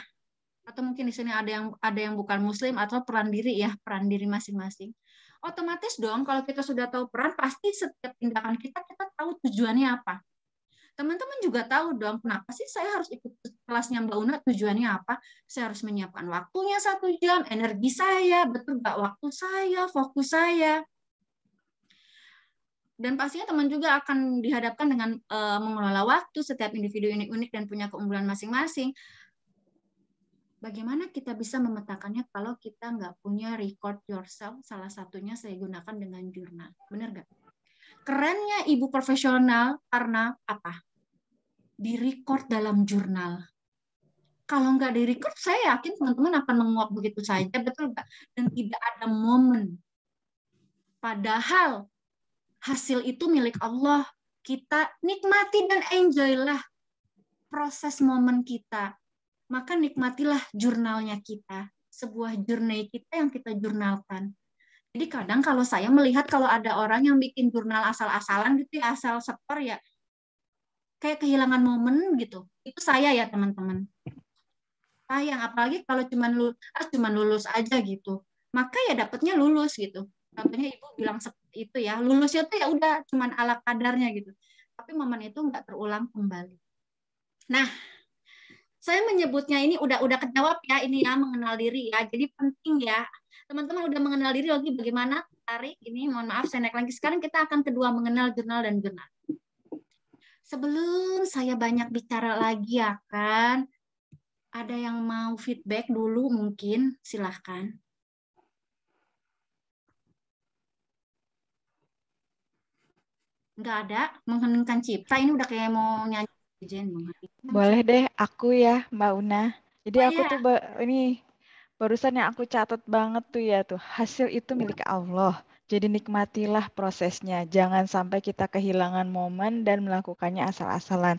atau mungkin di sini ada yang ada yang bukan muslim atau peran diri ya peran diri masing-masing otomatis dong kalau kita sudah tahu peran pasti setiap tindakan kita kita tahu tujuannya apa teman-teman juga tahu dong kenapa sih saya harus ikut kelasnya Mbak Una tujuannya apa saya harus menyiapkan waktunya satu jam energi saya betul nggak waktu saya fokus saya dan pastinya teman juga akan dihadapkan dengan eh, mengelola waktu setiap individu unik-unik dan punya keunggulan masing-masing Bagaimana kita bisa memetakannya kalau kita nggak punya record yourself? Salah satunya saya gunakan dengan jurnal. Benar nggak? Kerennya ibu profesional karena apa? Di record dalam jurnal. Kalau nggak di record, saya yakin teman-teman akan menguap begitu saja, betul nggak? Dan tidak ada momen. Padahal hasil itu milik Allah. Kita nikmati dan enjoylah proses momen kita maka nikmatilah jurnalnya kita, sebuah jurnal kita yang kita jurnalkan. Jadi kadang kalau saya melihat kalau ada orang yang bikin jurnal asal-asalan gitu ya, asal seper ya, kayak kehilangan momen gitu. Itu saya ya teman-teman. Sayang, apalagi kalau cuman lulus, ah, cuman lulus aja gitu. Maka ya dapatnya lulus gitu. Contohnya ibu bilang seperti itu ya, lulus itu ya udah cuman ala kadarnya gitu. Tapi momen itu nggak terulang kembali. Nah, saya menyebutnya ini udah udah kejawab ya ini ya mengenal diri ya. Jadi penting ya teman-teman udah mengenal diri lagi bagaimana tarik ini mohon maaf saya naik lagi sekarang kita akan kedua mengenal jurnal dan jurnal sebelum saya banyak bicara lagi ya kan ada yang mau feedback dulu mungkin silahkan nggak ada mengheningkan cipta ini udah kayak mau nyanyi boleh deh, aku ya Mbak Una. Jadi oh, aku ya. tuh ini barusan yang aku catat banget tuh ya tuh hasil itu milik Allah. Jadi nikmatilah prosesnya. Jangan sampai kita kehilangan momen dan melakukannya asal-asalan.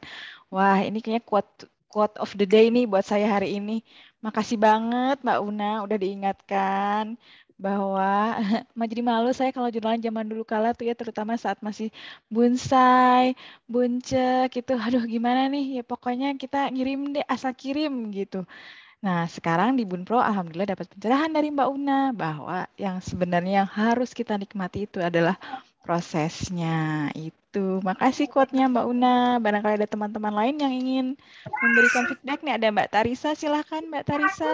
Wah, ini kayaknya quote quote of the day nih buat saya hari ini. Makasih banget Mbak Una udah diingatkan bahwa *laughs* jadi malu saya kalau jurnalan zaman dulu kala tuh ya terutama saat masih bonsai, buncek gitu. *laughs* Aduh gimana nih ya pokoknya kita ngirim deh asal kirim gitu. Nah, sekarang di Bunpro alhamdulillah dapat pencerahan dari Mbak Una bahwa yang sebenarnya yang harus kita nikmati itu adalah prosesnya itu. Makasih quote-nya Mbak Una. Barangkali ada teman-teman lain yang ingin memberikan feedback nih ada Mbak Tarisa, silahkan Mbak Tarisa.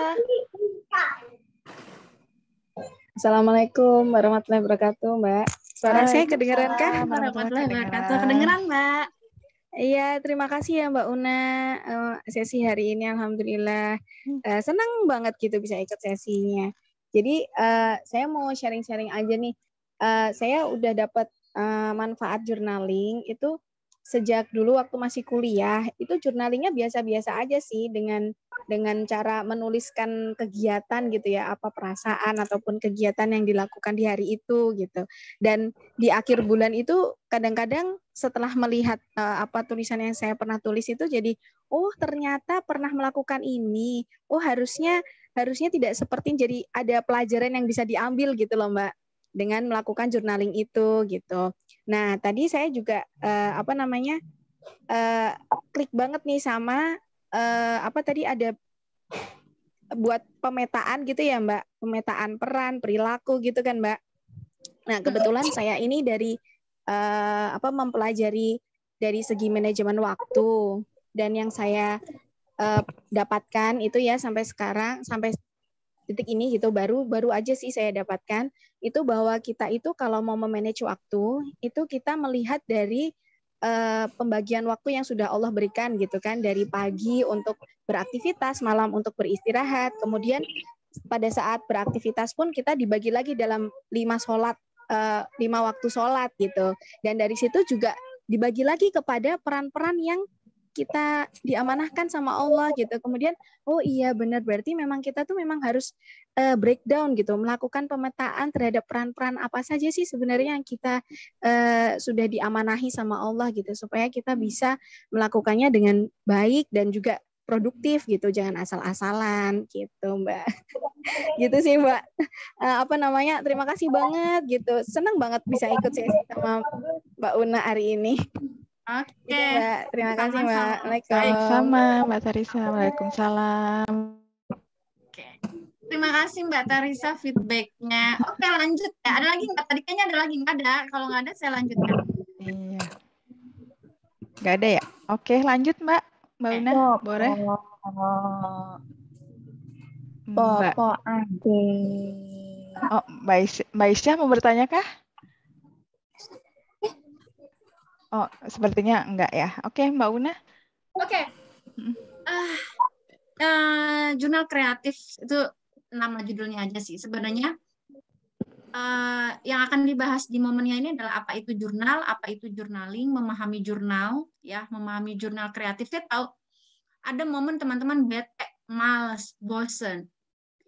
Assalamualaikum warahmatullahi wabarakatuh, Mbak. Suara saya kedengeran kah? Warahmatullahi wabarakatuh. Kedengeran, Mbak. Iya, terima kasih ya Mbak Una eh, sesi hari ini alhamdulillah. Hmm. Eh, senang banget gitu bisa ikut sesinya. Jadi eh, saya mau sharing-sharing aja nih. saya udah dapat manfaat journaling itu sejak dulu waktu masih kuliah itu jurnalingnya biasa-biasa aja sih dengan dengan cara menuliskan kegiatan gitu ya apa perasaan ataupun kegiatan yang dilakukan di hari itu gitu dan di akhir bulan itu kadang-kadang setelah melihat uh, apa tulisan yang saya pernah tulis itu jadi oh ternyata pernah melakukan ini oh harusnya harusnya tidak seperti jadi ada pelajaran yang bisa diambil gitu loh mbak dengan melakukan jurnaling itu gitu Nah, tadi saya juga uh, apa namanya? Uh, klik banget nih sama uh, apa tadi ada buat pemetaan gitu ya, Mbak. Pemetaan peran, perilaku gitu kan, Mbak. Nah, kebetulan saya ini dari uh, apa mempelajari dari segi manajemen waktu dan yang saya uh, dapatkan itu ya sampai sekarang sampai titik ini gitu baru baru aja sih saya dapatkan itu bahwa kita itu kalau mau memanage waktu itu kita melihat dari uh, pembagian waktu yang sudah Allah berikan gitu kan dari pagi untuk beraktivitas, malam untuk beristirahat, kemudian pada saat beraktivitas pun kita dibagi lagi dalam lima sholat, uh, lima waktu sholat gitu, dan dari situ juga dibagi lagi kepada peran-peran yang kita diamanahkan sama Allah gitu. Kemudian oh iya benar berarti memang kita tuh memang harus uh, breakdown gitu, melakukan pemetaan terhadap peran-peran apa saja sih sebenarnya yang kita uh, sudah diamanahi sama Allah gitu supaya kita hmm. bisa melakukannya dengan baik dan juga produktif gitu jangan asal-asalan gitu mbak *laughs* gitu sih mbak uh, apa namanya terima kasih banget gitu senang banget bisa ikut sesi sama mbak Una hari ini Oke. Terima kasih Mbak. Baik. Sama Mbak Tarisa. Waalaikumsalam. Oke. Terima kasih Mbak Tarisa feedbacknya. Oke lanjut ya. Ada lagi Mbak? Tadi kayaknya ada lagi nggak ada. Kalau nggak ada saya lanjutkan. Iya. Nggak ada ya? Oke lanjut Mbak. Mbak Una eh, boleh? Mbak. Ade. Oh, Mbak Isya, Mbak Isya mau bertanya kah? Oh, sepertinya enggak ya. Oke, Mbak Una. Oke. Okay. Uh, uh, jurnal kreatif itu nama judulnya aja sih. Sebenarnya uh, yang akan dibahas di momennya ini adalah apa itu jurnal, apa itu journaling, memahami jurnal, ya, memahami jurnal kreatif. Saya tahu ada momen teman-teman bete, males, bosen.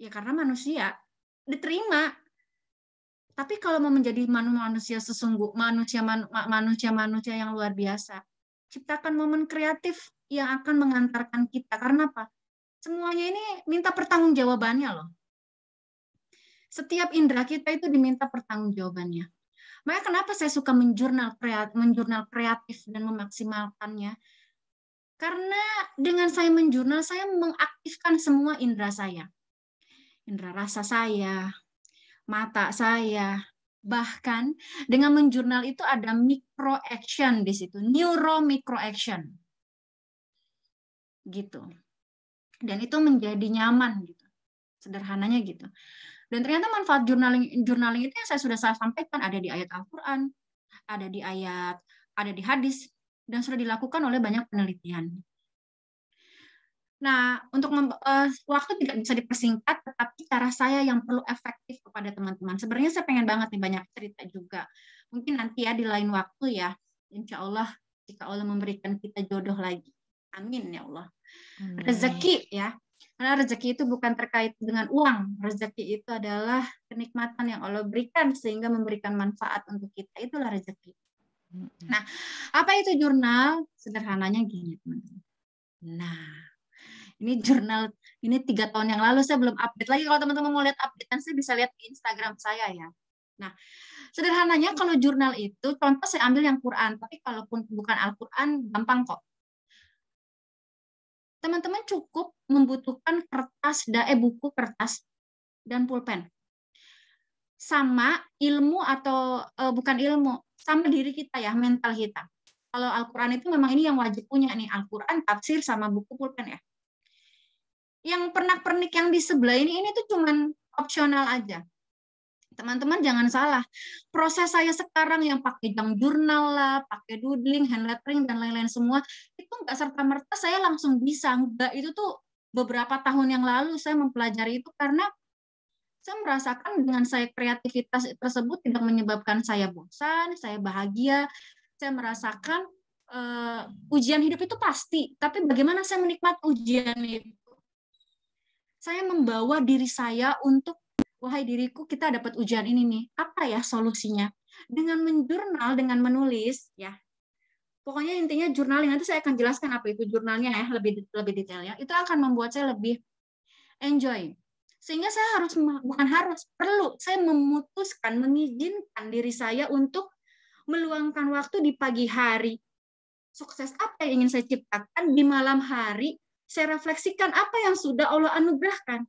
Ya karena manusia diterima tapi kalau mau menjadi manusia sesungguh manusia manusia manusia yang luar biasa, ciptakan momen kreatif yang akan mengantarkan kita. Karena apa? Semuanya ini minta pertanggungjawabannya loh. Setiap indera kita itu diminta pertanggungjawabannya. Makanya kenapa saya suka menjurnal kreatif, menjurnal kreatif dan memaksimalkannya? Karena dengan saya menjurnal, saya mengaktifkan semua indera saya. Indera rasa saya, mata saya. Bahkan dengan menjurnal itu ada micro action di situ, neuro micro action. Gitu. Dan itu menjadi nyaman gitu. Sederhananya gitu. Dan ternyata manfaat journaling journaling itu yang saya sudah saya sampaikan ada di ayat Al-Qur'an, ada di ayat, ada di hadis dan sudah dilakukan oleh banyak penelitian. Nah, untuk uh, waktu tidak bisa dipersingkat, tetapi cara saya yang perlu efektif kepada teman-teman. Sebenarnya saya pengen banget nih banyak cerita juga. Mungkin nanti ya di lain waktu ya, insya Allah jika Allah memberikan kita jodoh lagi. Amin ya Allah. Amin. Rezeki ya, karena rezeki itu bukan terkait dengan uang. Rezeki itu adalah kenikmatan yang Allah berikan sehingga memberikan manfaat untuk kita. Itulah rezeki. Nah, apa itu jurnal? Sederhananya gini, teman-teman. Nah, ini jurnal ini tiga tahun yang lalu saya belum update lagi kalau teman-teman mau lihat updatean saya bisa lihat di Instagram saya ya nah sederhananya kalau jurnal itu contoh saya ambil yang Quran tapi kalaupun bukan Al-Quran gampang kok teman-teman cukup membutuhkan kertas dae eh, buku kertas dan pulpen sama ilmu atau e, bukan ilmu sama diri kita ya mental kita kalau Al-Quran itu memang ini yang wajib punya nih Al-Quran tafsir sama buku pulpen ya yang pernak-pernik yang di sebelah ini ini tuh cuman opsional aja. Teman-teman jangan salah. Proses saya sekarang yang pakai jam jurnal lah, pakai doodling, hand lettering dan lain-lain semua itu enggak serta merta saya langsung bisa. Enggak, itu tuh beberapa tahun yang lalu saya mempelajari itu karena saya merasakan dengan saya kreativitas tersebut tidak menyebabkan saya bosan, saya bahagia, saya merasakan uh, ujian hidup itu pasti, tapi bagaimana saya menikmati ujian itu saya membawa diri saya untuk wahai diriku kita dapat ujian ini nih apa ya solusinya dengan menjurnal dengan menulis ya pokoknya intinya jurnaling nanti saya akan jelaskan apa itu jurnalnya ya lebih lebih detail ya itu akan membuat saya lebih enjoy sehingga saya harus bukan harus perlu saya memutuskan mengizinkan diri saya untuk meluangkan waktu di pagi hari sukses apa yang ingin saya ciptakan di malam hari saya refleksikan apa yang sudah Allah anugerahkan.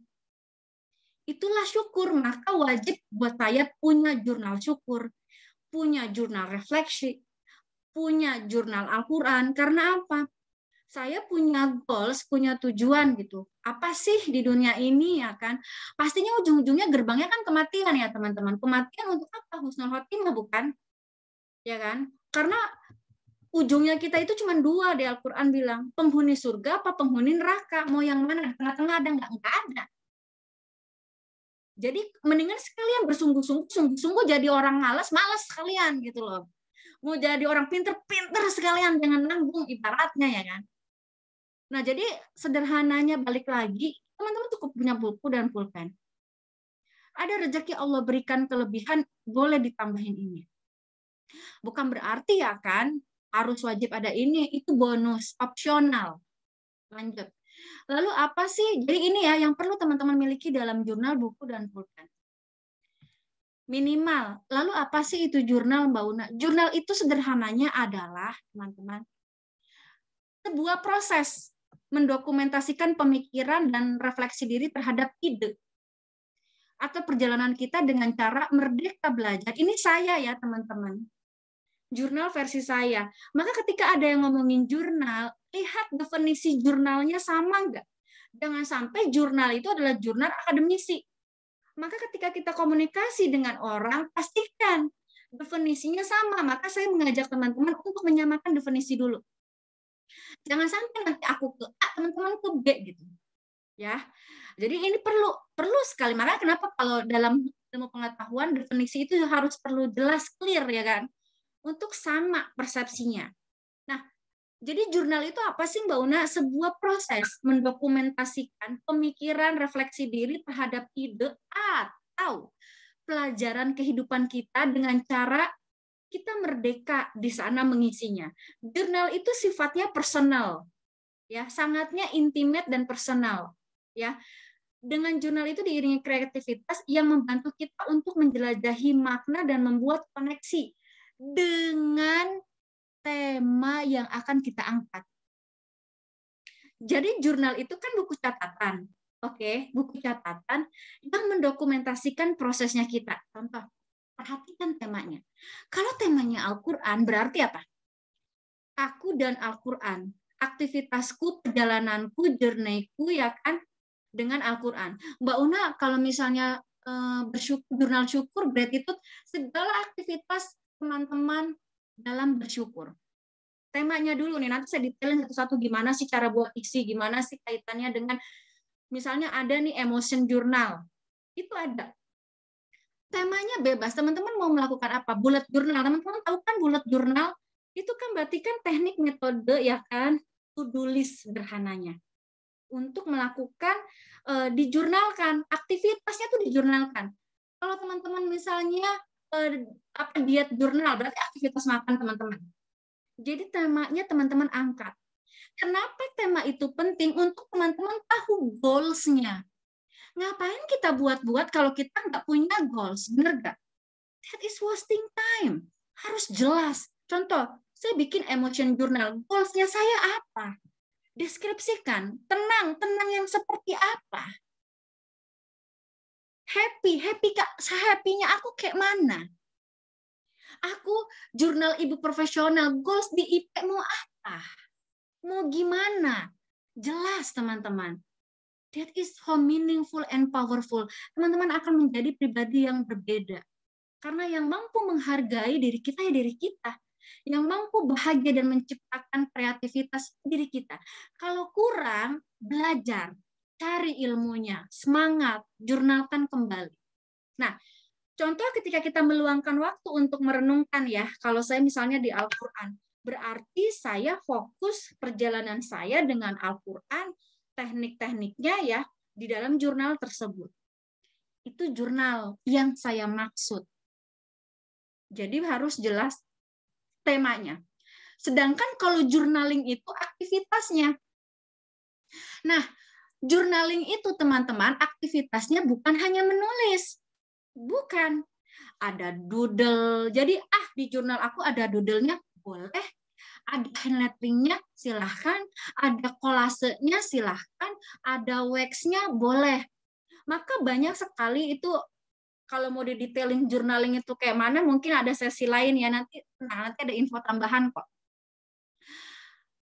Itulah syukur, maka wajib buat saya punya jurnal syukur, punya jurnal refleksi, punya jurnal Al-Quran. Karena apa? saya punya goals, punya tujuan gitu. Apa sih di dunia ini ya kan? Pastinya ujung-ujungnya gerbangnya kan kematian ya teman-teman. Kematian untuk apa? Husnul khotimah bukan? Ya kan? Karena ujungnya kita itu cuma dua di Al-Quran bilang, penghuni surga apa penghuni neraka, mau yang mana, tengah-tengah ada nggak? Nggak ada. Jadi mendingan sekalian bersungguh-sungguh, sungguh-sungguh jadi orang malas, malas sekalian gitu loh. Mau jadi orang pinter-pinter sekalian, jangan nanggung ibaratnya ya kan. Nah jadi sederhananya balik lagi, teman-teman cukup punya buku dan pulpen. Ada rezeki Allah berikan kelebihan, boleh ditambahin ini. Bukan berarti ya kan, harus wajib ada ini, itu bonus, opsional. Lanjut. Lalu apa sih? Jadi ini ya yang perlu teman-teman miliki dalam jurnal, buku, dan pulpen. Minimal. Lalu apa sih itu jurnal Mbak Una? Jurnal itu sederhananya adalah, teman-teman, sebuah proses mendokumentasikan pemikiran dan refleksi diri terhadap ide atau perjalanan kita dengan cara merdeka belajar. Ini saya ya, teman-teman jurnal versi saya. Maka ketika ada yang ngomongin jurnal, lihat definisi jurnalnya sama nggak? Jangan sampai jurnal itu adalah jurnal akademisi. Maka ketika kita komunikasi dengan orang, pastikan definisinya sama. Maka saya mengajak teman-teman untuk menyamakan definisi dulu. Jangan sampai nanti aku ke A, teman-teman ke B gitu. Ya. Jadi ini perlu perlu sekali. Maka kenapa kalau dalam ilmu pengetahuan definisi itu harus perlu jelas clear ya kan untuk sama persepsinya. Nah, jadi jurnal itu apa sih Mbak Una? Sebuah proses mendokumentasikan pemikiran refleksi diri terhadap ide atau pelajaran kehidupan kita dengan cara kita merdeka di sana mengisinya. Jurnal itu sifatnya personal. Ya, sangatnya intimate dan personal. Ya. Dengan jurnal itu diiringi kreativitas yang membantu kita untuk menjelajahi makna dan membuat koneksi dengan tema yang akan kita angkat. Jadi jurnal itu kan buku catatan. Oke, okay? buku catatan yang mendokumentasikan prosesnya kita. Contoh, perhatikan temanya. Kalau temanya Al-Qur'an berarti apa? Aku dan Al-Qur'an, aktivitasku, perjalananku, jerneiku ya kan dengan Al-Qur'an. Mbak Una kalau misalnya eh, bersyukur, jurnal syukur, gratitude, segala aktivitas teman-teman dalam bersyukur. Temanya dulu nih, nanti saya detailin satu-satu gimana sih cara buat isi, gimana sih kaitannya dengan misalnya ada nih emotion journal. Itu ada. Temanya bebas, teman-teman mau melakukan apa? Bullet journal, teman-teman tahu kan bullet journal? Itu kan berarti kan teknik metode ya kan, to-do list sederhananya untuk melakukan e, dijurnalkan aktivitasnya tuh dijurnalkan. Kalau teman-teman misalnya apa diet jurnal berarti aktivitas makan teman-teman. Jadi temanya teman-teman angkat. Kenapa tema itu penting untuk teman-teman tahu goalsnya? Ngapain kita buat-buat kalau kita nggak punya goals, bener nggak? That is wasting time. Harus jelas. Contoh, saya bikin emotion journal. Goalsnya saya apa? Deskripsikan. Tenang, tenang yang seperti apa? happy happy kak sehappynya aku kayak mana aku jurnal ibu profesional goals di IP mau apa mau gimana jelas teman-teman that is how meaningful and powerful teman-teman akan menjadi pribadi yang berbeda karena yang mampu menghargai diri kita ya diri kita yang mampu bahagia dan menciptakan kreativitas diri kita. Kalau kurang, belajar cari ilmunya, semangat, jurnalkan kembali. Nah, contoh ketika kita meluangkan waktu untuk merenungkan ya, kalau saya misalnya di Al-Qur'an, berarti saya fokus perjalanan saya dengan Al-Qur'an, teknik-tekniknya ya di dalam jurnal tersebut. Itu jurnal yang saya maksud. Jadi harus jelas temanya. Sedangkan kalau journaling itu aktivitasnya. Nah, journaling itu teman-teman aktivitasnya bukan hanya menulis. Bukan. Ada doodle. Jadi ah di jurnal aku ada doodle-nya boleh. Ada lettering-nya silahkan. Ada kolase nya silahkan. Ada wax-nya boleh. Maka banyak sekali itu kalau mau di detailing journaling itu kayak mana mungkin ada sesi lain ya nanti nah nanti ada info tambahan kok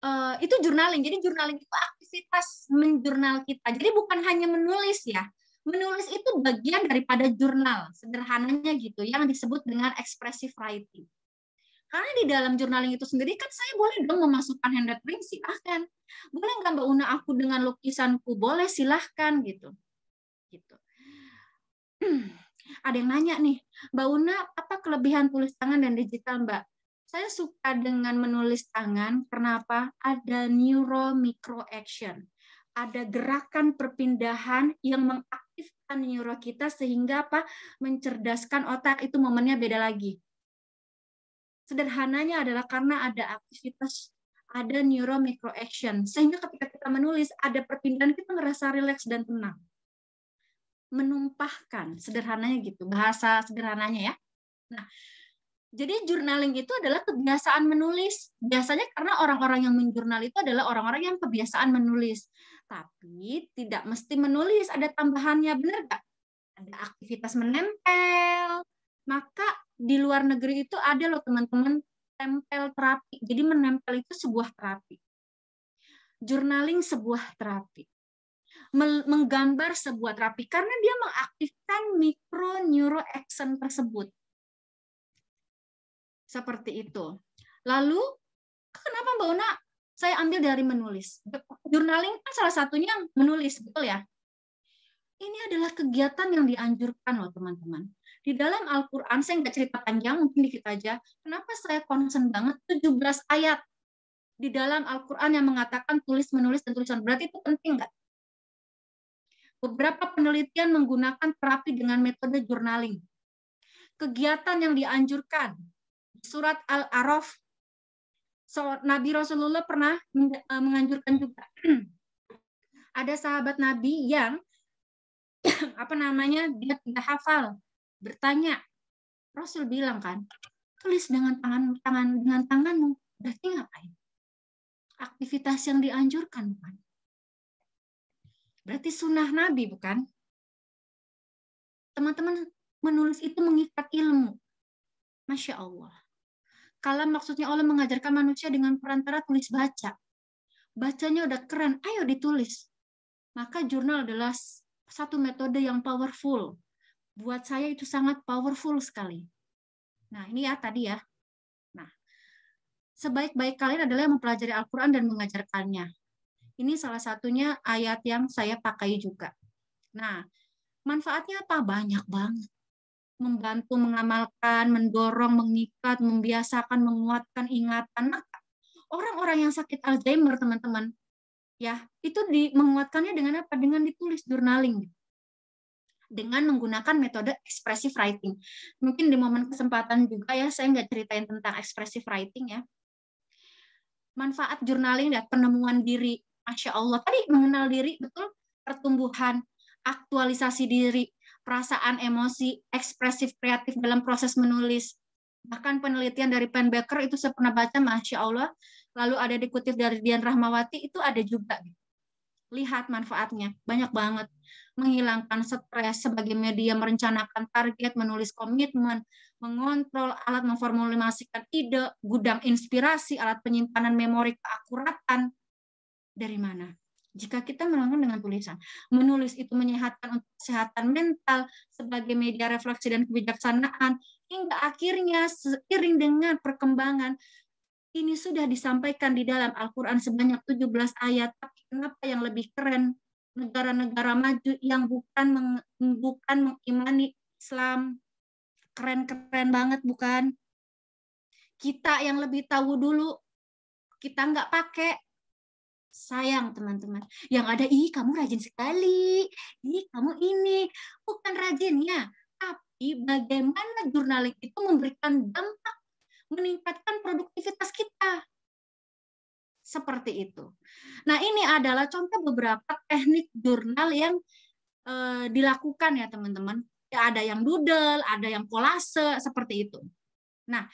Eh, itu journaling. Jadi journaling itu aktivitas menjurnal kita. Jadi bukan hanya menulis ya. Menulis itu bagian daripada jurnal, sederhananya gitu, yang disebut dengan expressive writing. Karena di dalam journaling itu sendiri kan saya boleh dong memasukkan handwriting, silahkan. Boleh nggak Mbak Una aku dengan lukisanku? Boleh, silahkan gitu. gitu. Hmm. *clears throat* Ada yang nanya nih, Mbak Una, apa kelebihan tulis tangan dan digital Mbak? Saya suka dengan menulis tangan, kenapa? Ada neuro micro action. Ada gerakan perpindahan yang mengaktifkan neuro kita sehingga apa? mencerdaskan otak itu momennya beda lagi. Sederhananya adalah karena ada aktivitas ada neuro micro action sehingga ketika kita menulis ada perpindahan kita ngerasa rileks dan tenang menumpahkan sederhananya gitu bahasa sederhananya ya nah jadi journaling itu adalah kebiasaan menulis. Biasanya karena orang-orang yang menjurnal itu adalah orang-orang yang kebiasaan menulis. Tapi tidak mesti menulis, ada tambahannya, benar nggak? Ada aktivitas menempel. Maka di luar negeri itu ada loh teman-teman tempel terapi. Jadi menempel itu sebuah terapi. Journaling sebuah terapi. Menggambar sebuah terapi. Karena dia mengaktifkan mikro neuro action tersebut seperti itu. Lalu, kenapa Mbak Una saya ambil dari menulis? Journaling kan salah satunya menulis, betul ya? Ini adalah kegiatan yang dianjurkan loh teman-teman. Di dalam Al-Quran, saya nggak cerita panjang, mungkin dikit aja. Kenapa saya concern banget 17 ayat di dalam Al-Quran yang mengatakan tulis-menulis dan tulisan. Berarti itu penting nggak? Beberapa penelitian menggunakan terapi dengan metode journaling. Kegiatan yang dianjurkan surat Al-Araf so, Nabi Rasulullah pernah eh, menganjurkan juga *clears throat* ada sahabat Nabi yang *clears throat* apa namanya dia tidak hafal bertanya Rasul bilang kan tulis dengan tangan tangan dengan tanganmu berarti ngapain aktivitas yang dianjurkan bukan berarti sunnah Nabi bukan teman-teman menulis itu mengikat ilmu masya Allah kalau maksudnya Allah mengajarkan manusia dengan perantara tulis baca. Bacanya udah keren, ayo ditulis. Maka jurnal adalah satu metode yang powerful. Buat saya itu sangat powerful sekali. Nah, ini ya tadi ya. Nah, sebaik-baik kalian adalah yang mempelajari Al-Quran dan mengajarkannya. Ini salah satunya ayat yang saya pakai juga. Nah, manfaatnya apa? Banyak banget membantu mengamalkan, mendorong, mengikat, membiasakan, menguatkan ingatan. Maka nah, orang-orang yang sakit Alzheimer, teman-teman, ya itu di, menguatkannya dengan apa? Dengan ditulis journaling, dengan menggunakan metode expressive writing. Mungkin di momen kesempatan juga ya, saya nggak ceritain tentang expressive writing ya. Manfaat journaling dan penemuan diri, masya Allah. Tadi mengenal diri betul, pertumbuhan, aktualisasi diri, perasaan, emosi, ekspresif, kreatif dalam proses menulis. Bahkan penelitian dari Pen Baker itu saya pernah baca, Masya Allah, lalu ada dikutip dari Dian Rahmawati, itu ada juga. Lihat manfaatnya, banyak banget. Menghilangkan stres sebagai media merencanakan target, menulis komitmen, mengontrol alat memformulasikan ide, gudang inspirasi, alat penyimpanan memori keakuratan. Dari mana? jika kita melakukan dengan tulisan. Menulis itu menyehatkan untuk kesehatan mental sebagai media refleksi dan kebijaksanaan hingga akhirnya seiring dengan perkembangan ini sudah disampaikan di dalam Al-Qur'an sebanyak 17 ayat. Tapi kenapa yang lebih keren negara-negara maju yang bukan meng, bukan mengimani Islam keren-keren banget bukan? Kita yang lebih tahu dulu kita nggak pakai sayang teman-teman. Yang ada ih kamu rajin sekali, ih kamu ini bukan rajinnya, tapi bagaimana jurnaling itu memberikan dampak meningkatkan produktivitas kita. Seperti itu. Nah, ini adalah contoh beberapa teknik jurnal yang e, dilakukan ya, teman-teman. Ya, ada yang doodle, ada yang kolase, seperti itu. Nah,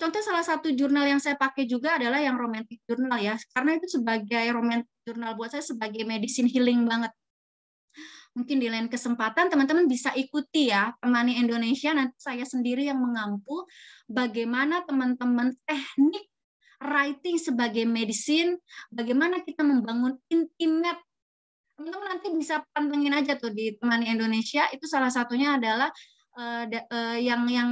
contoh salah satu jurnal yang saya pakai juga adalah yang romantic Journal ya karena itu sebagai romantic Journal buat saya sebagai medicine healing banget mungkin di lain kesempatan teman-teman bisa ikuti ya temani Indonesia nanti saya sendiri yang mengampu bagaimana teman-teman teknik writing sebagai medicine bagaimana kita membangun intimate teman-teman nanti bisa pantengin aja tuh di temani Indonesia itu salah satunya adalah uh, uh, yang yang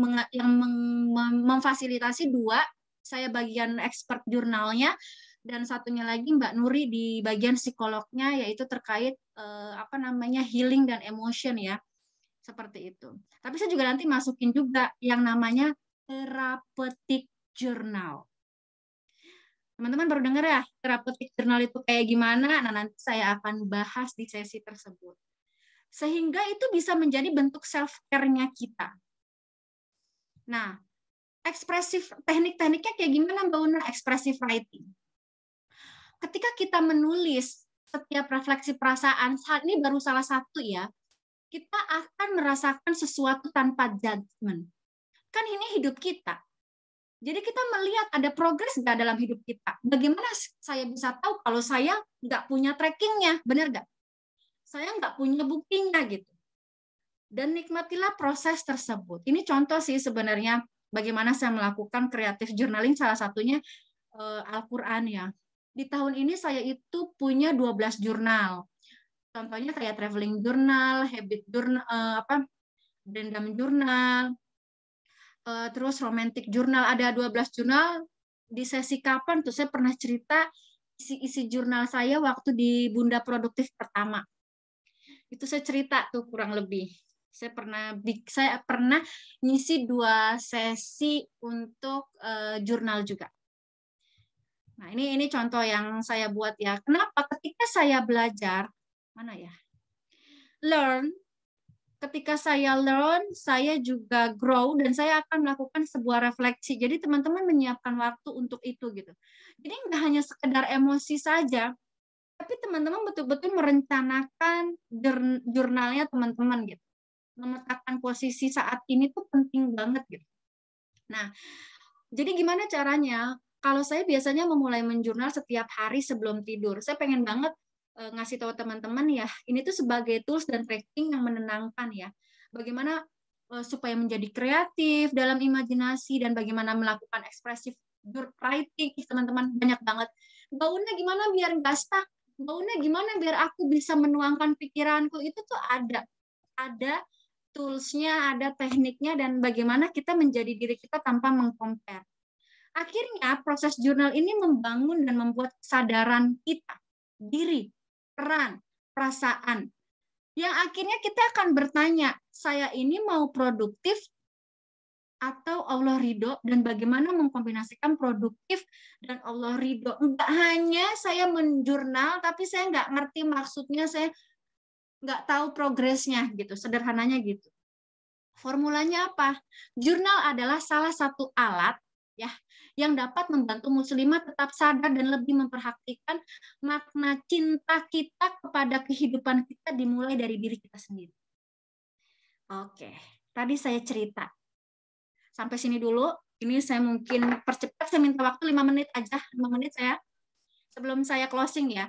meng, yang meng, mem, memfasilitasi dua saya bagian expert jurnalnya dan satunya lagi Mbak Nuri di bagian psikolognya yaitu terkait uh, apa namanya healing dan emotion ya seperti itu. Tapi saya juga nanti masukin juga yang namanya terapeutik jurnal Teman-teman baru dengar ya terapeutik jurnal itu kayak gimana? Nah nanti saya akan bahas di sesi tersebut sehingga itu bisa menjadi bentuk self care-nya kita. Nah, ekspresif teknik-tekniknya kayak gimana Mbak Una ekspresif writing? Ketika kita menulis setiap refleksi perasaan, saat ini baru salah satu ya, kita akan merasakan sesuatu tanpa judgment. Kan ini hidup kita. Jadi kita melihat ada progres nggak dalam hidup kita. Bagaimana saya bisa tahu kalau saya nggak punya trackingnya, benar nggak? saya nggak punya buktinya gitu. Dan nikmatilah proses tersebut. Ini contoh sih sebenarnya bagaimana saya melakukan kreatif journaling salah satunya uh, Al-Qur'an ya. Di tahun ini saya itu punya 12 jurnal. Contohnya kayak traveling journal, habit journal eh, apa dendam journal, eh, terus romantic jurnal ada 12 jurnal di sesi kapan tuh saya pernah cerita isi-isi jurnal saya waktu di Bunda Produktif pertama itu saya cerita tuh kurang lebih saya pernah saya pernah ngisi dua sesi untuk uh, jurnal juga. Nah, ini ini contoh yang saya buat ya. Kenapa ketika saya belajar mana ya? Learn ketika saya learn, saya juga grow dan saya akan melakukan sebuah refleksi. Jadi teman-teman menyiapkan waktu untuk itu gitu. Jadi nggak hanya sekedar emosi saja, tapi teman-teman betul-betul merencanakan jurnalnya teman-teman gitu memetakan posisi saat ini tuh penting banget gitu nah jadi gimana caranya kalau saya biasanya memulai menjurnal setiap hari sebelum tidur saya pengen banget eh, ngasih tahu teman-teman ya ini tuh sebagai tools dan tracking yang menenangkan ya bagaimana eh, supaya menjadi kreatif dalam imajinasi dan bagaimana melakukan ekspresif writing teman-teman banyak banget Baunya gimana biar nggak stuck Mbak gimana biar aku bisa menuangkan pikiranku itu tuh ada ada toolsnya, ada tekniknya dan bagaimana kita menjadi diri kita tanpa mengkompar Akhirnya proses jurnal ini membangun dan membuat kesadaran kita, diri, peran, perasaan. Yang akhirnya kita akan bertanya, saya ini mau produktif atau Allah ridho dan bagaimana mengkombinasikan produktif dan Allah ridho. Enggak hanya saya menjurnal, tapi saya enggak ngerti maksudnya, saya enggak tahu progresnya gitu, sederhananya gitu. Formulanya apa? Jurnal adalah salah satu alat ya yang dapat membantu muslimah tetap sadar dan lebih memperhatikan makna cinta kita kepada kehidupan kita dimulai dari diri kita sendiri. Oke, tadi saya cerita Sampai sini dulu. Ini saya mungkin percepat, saya minta waktu 5 menit aja, 5 menit saya. Sebelum saya closing ya.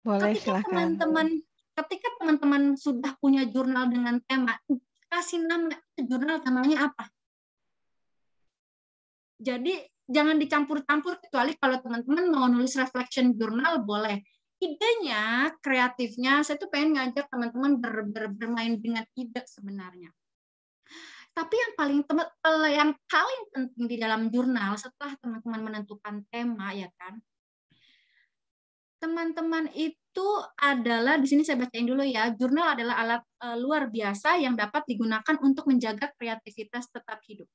Boleh, ketika teman-teman ketika teman-teman sudah punya jurnal dengan tema, kasih nama jurnal temanya apa. Jadi jangan dicampur-campur kecuali kalau teman-teman mau nulis reflection jurnal boleh. Idenya, kreatifnya, saya tuh pengen ngajak teman-teman ber, bermain dengan ide sebenarnya. Tapi yang paling temen, eh, yang paling penting di dalam jurnal setelah teman-teman menentukan tema ya kan. Teman-teman itu adalah di sini saya bacain dulu ya. Jurnal adalah alat eh, luar biasa yang dapat digunakan untuk menjaga kreativitas tetap hidup.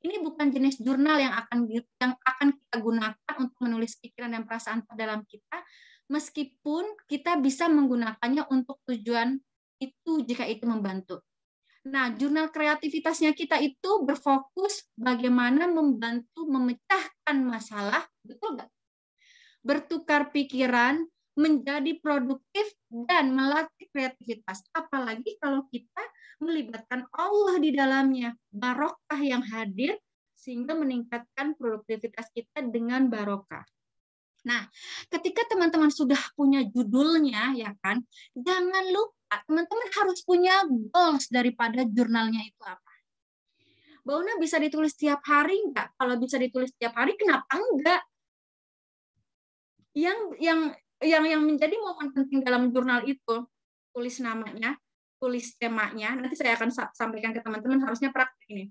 Ini bukan jenis jurnal yang akan yang akan kita gunakan untuk menulis pikiran dan perasaan terdalam kita, meskipun kita bisa menggunakannya untuk tujuan itu jika itu membantu. Nah, jurnal kreativitasnya kita itu berfokus bagaimana membantu memecahkan masalah, betul nggak? Bertukar pikiran, menjadi produktif, dan melatih kreativitas. Apalagi kalau kita melibatkan Allah di dalamnya, barokah yang hadir, sehingga meningkatkan produktivitas kita dengan barokah. Nah, ketika teman-teman sudah punya judulnya, ya kan, jangan lupa teman-teman harus punya goals daripada jurnalnya itu apa. Bauna bisa ditulis setiap hari enggak? Kalau bisa ditulis setiap hari, kenapa enggak? Yang yang yang yang menjadi momen penting dalam jurnal itu tulis namanya, tulis temanya. Nanti saya akan sampaikan ke teman-teman harusnya praktik ini.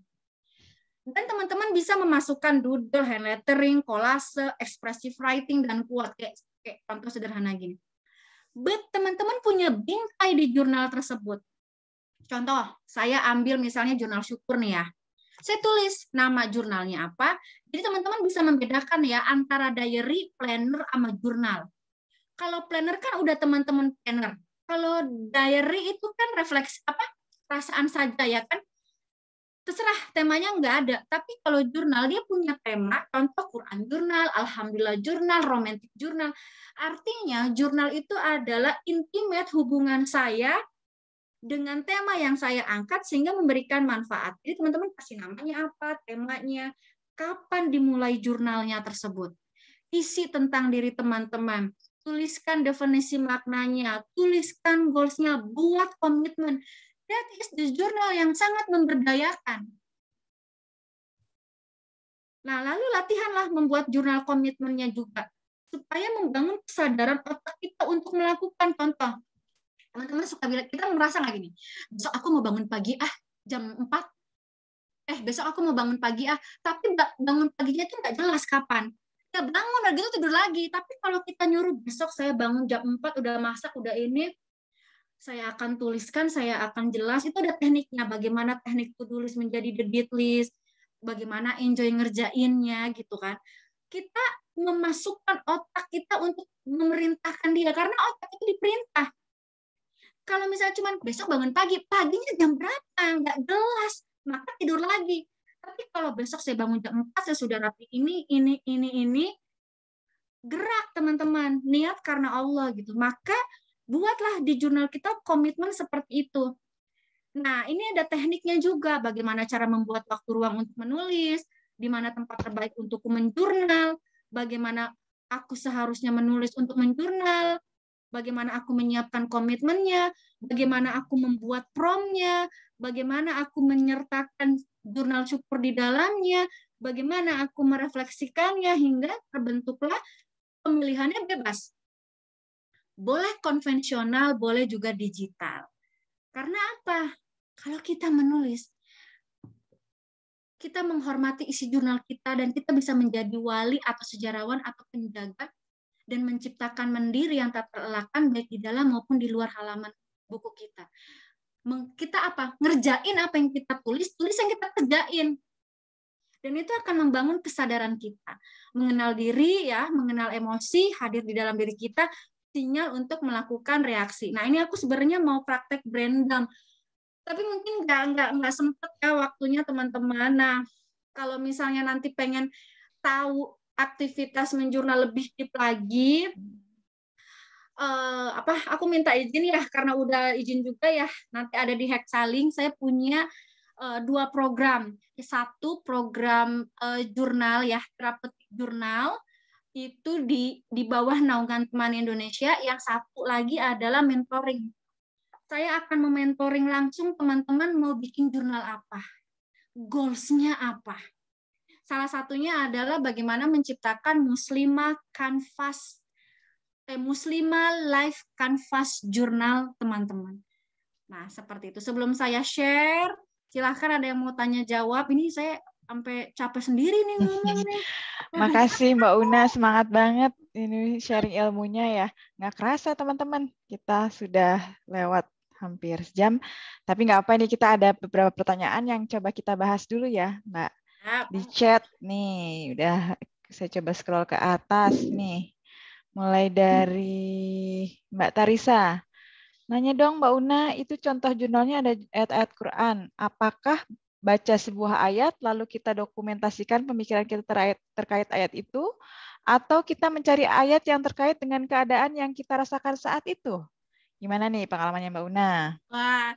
Dan teman-teman bisa memasukkan doodle, hand lettering, kolase, expressive writing dan kuat kayak, kayak contoh sederhana gini but teman-teman punya bingkai di jurnal tersebut. Contoh, saya ambil misalnya jurnal syukur nih ya. Saya tulis nama jurnalnya apa. Jadi teman-teman bisa membedakan ya antara diary, planner, sama jurnal. Kalau planner kan udah teman-teman planner. Kalau diary itu kan refleksi apa? Perasaan saja ya kan terserah temanya nggak ada tapi kalau jurnal dia punya tema contoh Quran jurnal alhamdulillah jurnal romantik jurnal artinya jurnal itu adalah intimate hubungan saya dengan tema yang saya angkat sehingga memberikan manfaat jadi teman-teman kasih namanya apa temanya kapan dimulai jurnalnya tersebut isi tentang diri teman-teman tuliskan definisi maknanya tuliskan goalsnya buat komitmen That is the journal yang sangat memberdayakan. Nah, lalu latihanlah membuat jurnal komitmennya juga supaya membangun kesadaran otak kita untuk melakukan contoh. Teman-teman suka bilang, kita merasa nggak gini, besok aku mau bangun pagi ah jam 4, eh besok aku mau bangun pagi ah, tapi bangun paginya itu nggak jelas kapan. Kita bangun, lagi gitu tidur lagi. Tapi kalau kita nyuruh besok saya bangun jam 4, udah masak, udah ini, saya akan tuliskan, saya akan jelas, itu ada tekniknya, bagaimana teknik to menjadi the beat list, bagaimana enjoy ngerjainnya gitu kan. Kita memasukkan otak kita untuk memerintahkan dia, karena otak itu diperintah. Kalau misalnya cuma besok bangun pagi, paginya jam berapa, nggak jelas, maka tidur lagi. Tapi kalau besok saya bangun jam 4, saya sudah rapi ini, ini, ini, ini, gerak teman-teman, niat karena Allah gitu. Maka buatlah di jurnal kita komitmen seperti itu. Nah, ini ada tekniknya juga bagaimana cara membuat waktu ruang untuk menulis, di mana tempat terbaik untuk menjurnal, bagaimana aku seharusnya menulis untuk menjurnal, bagaimana aku menyiapkan komitmennya, bagaimana aku membuat promnya, bagaimana aku menyertakan jurnal syukur di dalamnya, bagaimana aku merefleksikannya hingga terbentuklah pemilihannya bebas boleh konvensional, boleh juga digital. Karena apa? Kalau kita menulis, kita menghormati isi jurnal kita dan kita bisa menjadi wali atau sejarawan atau penjaga dan menciptakan mendiri yang tak terelakkan baik di dalam maupun di luar halaman buku kita. Kita apa? Ngerjain apa yang kita tulis, tulis yang kita kerjain dan itu akan membangun kesadaran kita mengenal diri ya mengenal emosi hadir di dalam diri kita sinyal untuk melakukan reaksi. Nah ini aku sebenarnya mau praktek Brandam, tapi mungkin nggak nggak nggak sempet ya waktunya teman-teman. Nah kalau misalnya nanti pengen tahu aktivitas menjurnal lebih deep lagi, eh, apa? Aku minta izin ya karena udah izin juga ya. Nanti ada di saling, saya punya eh, dua program. Satu program eh, jurnal ya terapeutik jurnal itu di di bawah naungan teman Indonesia yang satu lagi adalah mentoring saya akan mementoring langsung teman-teman mau bikin jurnal apa goalsnya apa salah satunya adalah bagaimana menciptakan muslimah canvas eh, muslimah Life canvas jurnal teman-teman nah seperti itu sebelum saya share silahkan ada yang mau tanya jawab ini saya sampai capek sendiri nih nih. *laughs* Makasih Mbak Una, semangat banget ini sharing ilmunya ya. Nggak kerasa teman-teman, kita sudah lewat hampir sejam. Tapi nggak apa ini kita ada beberapa pertanyaan yang coba kita bahas dulu ya Mbak. Di chat nih, udah saya coba scroll ke atas nih. Mulai dari Mbak Tarisa. Nanya dong Mbak Una, itu contoh jurnalnya ada ayat-ayat Quran. Apakah baca sebuah ayat lalu kita dokumentasikan pemikiran kita terkait, ayat itu atau kita mencari ayat yang terkait dengan keadaan yang kita rasakan saat itu. Gimana nih pengalamannya Mbak Una? Wah,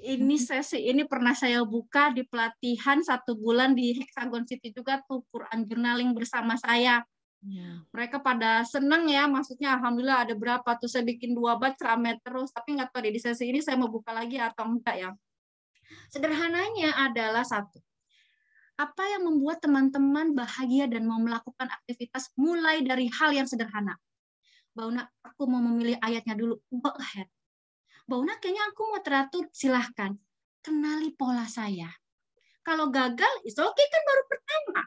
ini sesi ini pernah saya buka di pelatihan satu bulan di Hexagon City juga tuh Quran journaling bersama saya. Ya. Mereka pada seneng ya, maksudnya alhamdulillah ada berapa tuh saya bikin dua batch rame terus, tapi nggak tahu di sesi ini saya mau buka lagi atau enggak ya. Sederhananya adalah satu. Apa yang membuat teman-teman bahagia dan mau melakukan aktivitas mulai dari hal yang sederhana. Bauna, aku mau memilih ayatnya dulu. Go ahead. Ya. Bauna, kayaknya aku mau teratur. Silahkan. Kenali pola saya. Kalau gagal, it's okay kan baru pertama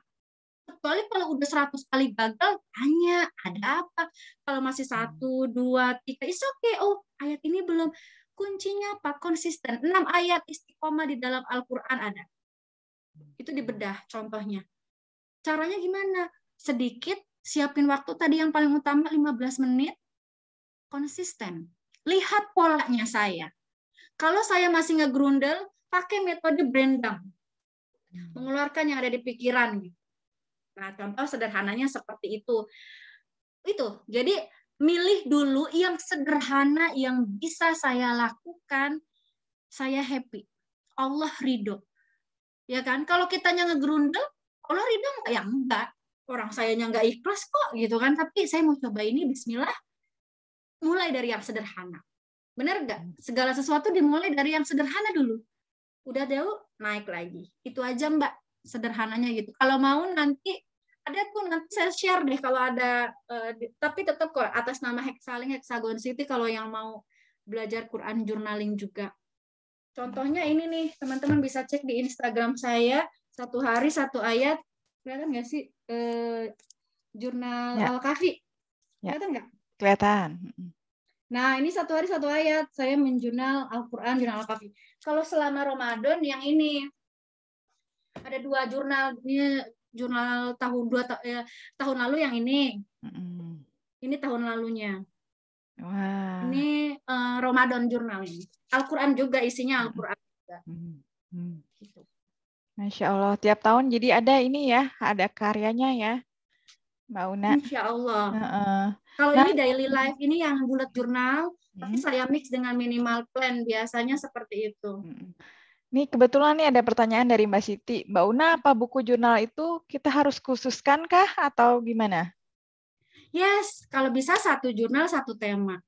kecuali kalau udah 100 kali gagal tanya ada apa kalau masih satu dua tiga is okay oh ayat ini belum kuncinya apa? Konsisten. enam ayat istiqomah di dalam Al-Quran ada. Itu dibedah contohnya. Caranya gimana? Sedikit, siapin waktu tadi yang paling utama 15 menit, konsisten. Lihat polanya saya. Kalau saya masih ngegrundel, pakai metode brain Mengeluarkan yang ada di pikiran. Nah, contoh sederhananya seperti itu. Itu. Jadi milih dulu yang sederhana yang bisa saya lakukan, saya happy. Allah ridho. Ya kan? Kalau kita kitanya ngegerundel, Allah ridho nggak Ya enggak. Orang saya nggak ikhlas kok gitu kan. Tapi saya mau coba ini, bismillah. Mulai dari yang sederhana. Benar nggak Segala sesuatu dimulai dari yang sederhana dulu. Udah jauh, naik lagi. Itu aja mbak sederhananya gitu. Kalau mau nanti ada tuh nanti saya share deh kalau ada uh, tapi tetap kok atas nama Hexaling Hexagon City kalau yang mau belajar Quran journaling juga. Contohnya ini nih, teman-teman bisa cek di Instagram saya satu hari satu ayat. Kelihatan nggak sih uh, jurnal ya. Al-Kahfi? Ya. Kelihatan nggak? Kelihatan. Nah, ini satu hari satu ayat saya menjurnal Al-Qur'an, jurnal Al-Kahfi. Kalau selama Ramadan yang ini ada dua jurnalnya jurnal tahun dua ta eh, tahun lalu yang ini mm ini tahun lalunya Wah. ini uh, Ramadan jurnal ini Alquran juga isinya Alquran juga mm Masya Allah tiap tahun jadi ada ini ya ada karyanya ya Mbak Una Insya Allah uh-uh. kalau nah, ini daily life ini yang bulat jurnal mm tapi saya mix dengan minimal plan biasanya seperti itu Nih kebetulan nih ada pertanyaan dari Mbak Siti. Mbak Una, apa buku jurnal itu kita harus khususkan kah atau gimana? Yes, kalau bisa satu jurnal satu tema.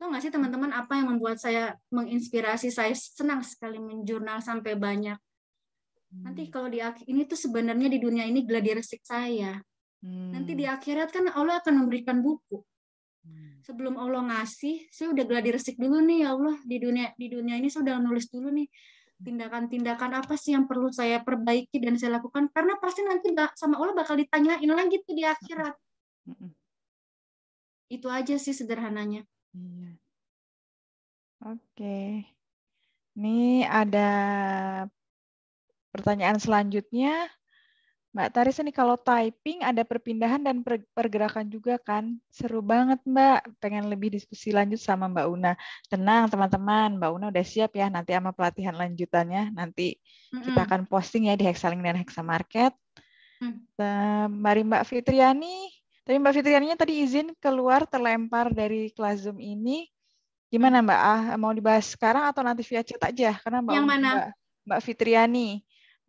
Tahu nggak sih teman-teman apa yang membuat saya menginspirasi saya senang sekali menjurnal sampai banyak. Nanti hmm. kalau di akhir ini tuh sebenarnya di dunia ini gladiresik saya. Hmm. Nanti di hmm. akhirat kan Allah akan memberikan buku. Hmm. sebelum Allah ngasih saya udah geladi resik dulu nih ya Allah di dunia di dunia ini saya udah nulis dulu nih tindakan-tindakan apa sih yang perlu saya perbaiki dan saya lakukan karena pasti nanti sama Allah bakal ditanyain lagi tuh di akhirat itu aja sih sederhananya iya oke ini ada pertanyaan selanjutnya Mbak Tarisa nih kalau typing ada perpindahan dan pergerakan juga kan. Seru banget Mbak, pengen lebih diskusi lanjut sama Mbak Una. Tenang teman-teman, Mbak Una udah siap ya nanti sama pelatihan lanjutannya. Nanti mm -hmm. kita akan posting ya di hexaling dan Hexa Market. Mm. Eh, mari Mbak Fitriani. Tapi Mbak fitriannya tadi izin keluar terlempar dari kelas Zoom ini. Gimana mm. Mbak? Ah, mau dibahas sekarang atau nanti via chat aja? Karena Mbak Yang Una, mana? Mbak, Mbak Fitriani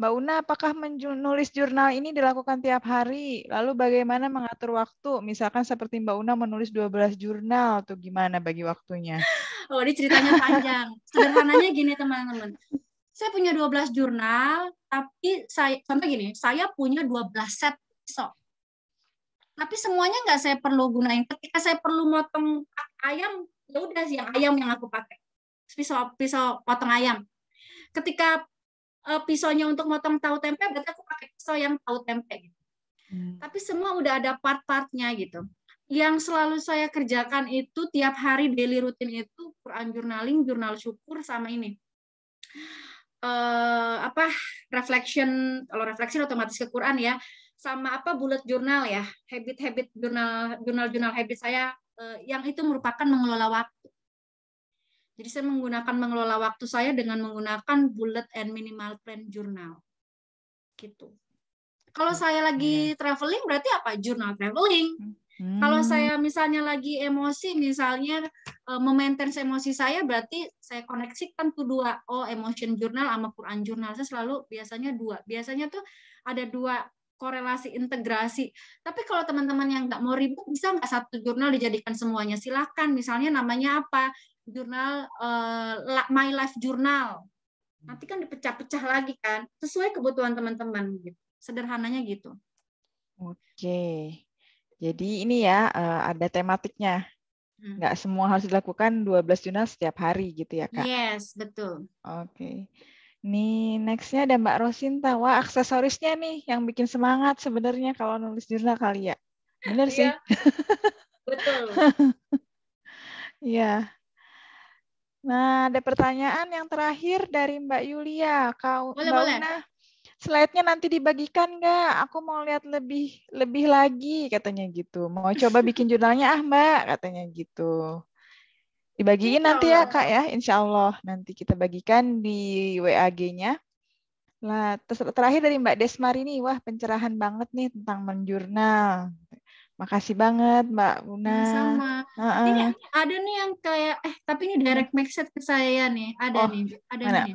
Mbak Una, apakah menulis jurnal ini dilakukan tiap hari? Lalu bagaimana mengatur waktu? Misalkan seperti Mbak Una menulis 12 jurnal, tuh gimana bagi waktunya? *laughs* Oh, ini ceritanya panjang. Sederhananya gini, teman-teman. Saya punya 12 jurnal, tapi saya contoh gini, saya punya 12 set pisau. Tapi semuanya nggak saya perlu gunain. Ketika saya perlu motong ayam, ya udah sih ayam yang aku pakai. Pisau pisau potong ayam. Ketika uh, pisaunya untuk motong tahu tempe berarti aku pakai pisau yang tahu tempe gitu. Hmm. Tapi semua udah ada part-partnya gitu. Yang selalu saya kerjakan itu tiap hari daily rutin itu Quran journaling, jurnal syukur sama ini. Uh, apa reflection kalau reflection otomatis ke Quran ya sama apa bullet journal ya habit-habit jurnal jurnal jurnal habit saya uh, yang itu merupakan mengelola waktu jadi saya menggunakan mengelola waktu saya dengan menggunakan bullet and minimal plan journal. Gitu. Kalau saya lagi iya. traveling berarti apa? jurnal traveling. Hmm. Kalau saya misalnya lagi emosi, misalnya e, memaintain emosi saya, berarti saya koneksikan tuh dua, oh emotion jurnal sama Quran jurnal Saya selalu biasanya dua. Biasanya tuh ada dua korelasi integrasi. Tapi kalau teman-teman yang nggak mau ribut, bisa nggak satu jurnal dijadikan semuanya? Silahkan. Misalnya namanya apa? jurnal uh, my life jurnal nanti kan dipecah-pecah lagi kan sesuai kebutuhan teman-teman gitu sederhananya gitu oke jadi ini ya eh, ada tematiknya hmm. nggak semua harus dilakukan 12 jurnal setiap hari gitu ya kak yes betul oke Nih, nextnya ada Mbak Rosinta. Wah, aksesorisnya nih yang bikin semangat sebenarnya kalau nulis jurnal kali ya. benar iya. sih. *laughs* Betul. Iya. Nah, ada pertanyaan yang terakhir dari Mbak Yulia. Kau, boleh, Mbak Una, slide-nya nanti dibagikan nggak? Aku mau lihat lebih lebih lagi, katanya gitu. Mau coba bikin jurnalnya ah Mbak, katanya gitu. Dibagiin nanti ya Kak ya, insya Allah. Nanti kita bagikan di WAG-nya. Nah, terakhir dari Mbak Desmarini, wah pencerahan banget nih tentang menjurnal. Makasih banget Mbak Una. Iya, sama. Uh -uh. Ini ada nih yang kayak eh tapi ini direct message ke saya nih. Ada oh, nih, ada nih.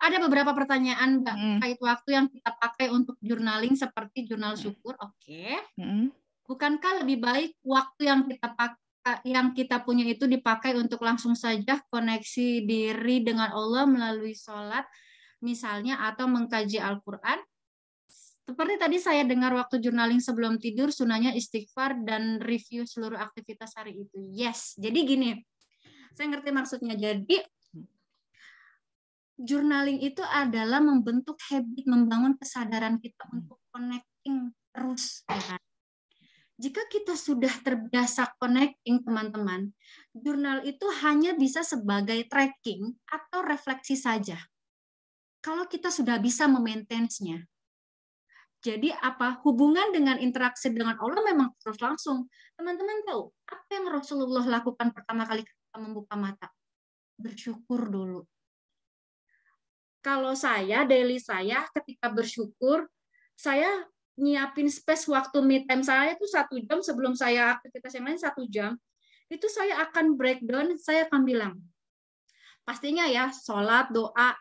Ada beberapa pertanyaan Mbak mm. kait waktu yang kita pakai untuk journaling seperti jurnal syukur. Oke. Okay. Mm. Bukankah lebih baik waktu yang kita pakai yang kita punya itu dipakai untuk langsung saja koneksi diri dengan Allah melalui sholat misalnya atau mengkaji Al-Quran seperti tadi saya dengar waktu journaling sebelum tidur, sunahnya istighfar dan review seluruh aktivitas hari itu. Yes, jadi gini, saya ngerti maksudnya. Jadi journaling itu adalah membentuk habit, membangun kesadaran kita hmm. untuk connecting terus, ya kan? Jika kita sudah terbiasa connecting teman-teman, jurnal itu hanya bisa sebagai tracking atau refleksi saja. Kalau kita sudah bisa memaintenance jadi apa hubungan dengan interaksi dengan Allah memang terus langsung. Teman-teman tahu apa yang Rasulullah lakukan pertama kali kita membuka mata? Bersyukur dulu. Kalau saya, daily saya, ketika bersyukur, saya nyiapin space waktu me time saya itu satu jam sebelum saya aktivitas yang lain satu jam. Itu saya akan breakdown, saya akan bilang, pastinya ya, sholat, doa,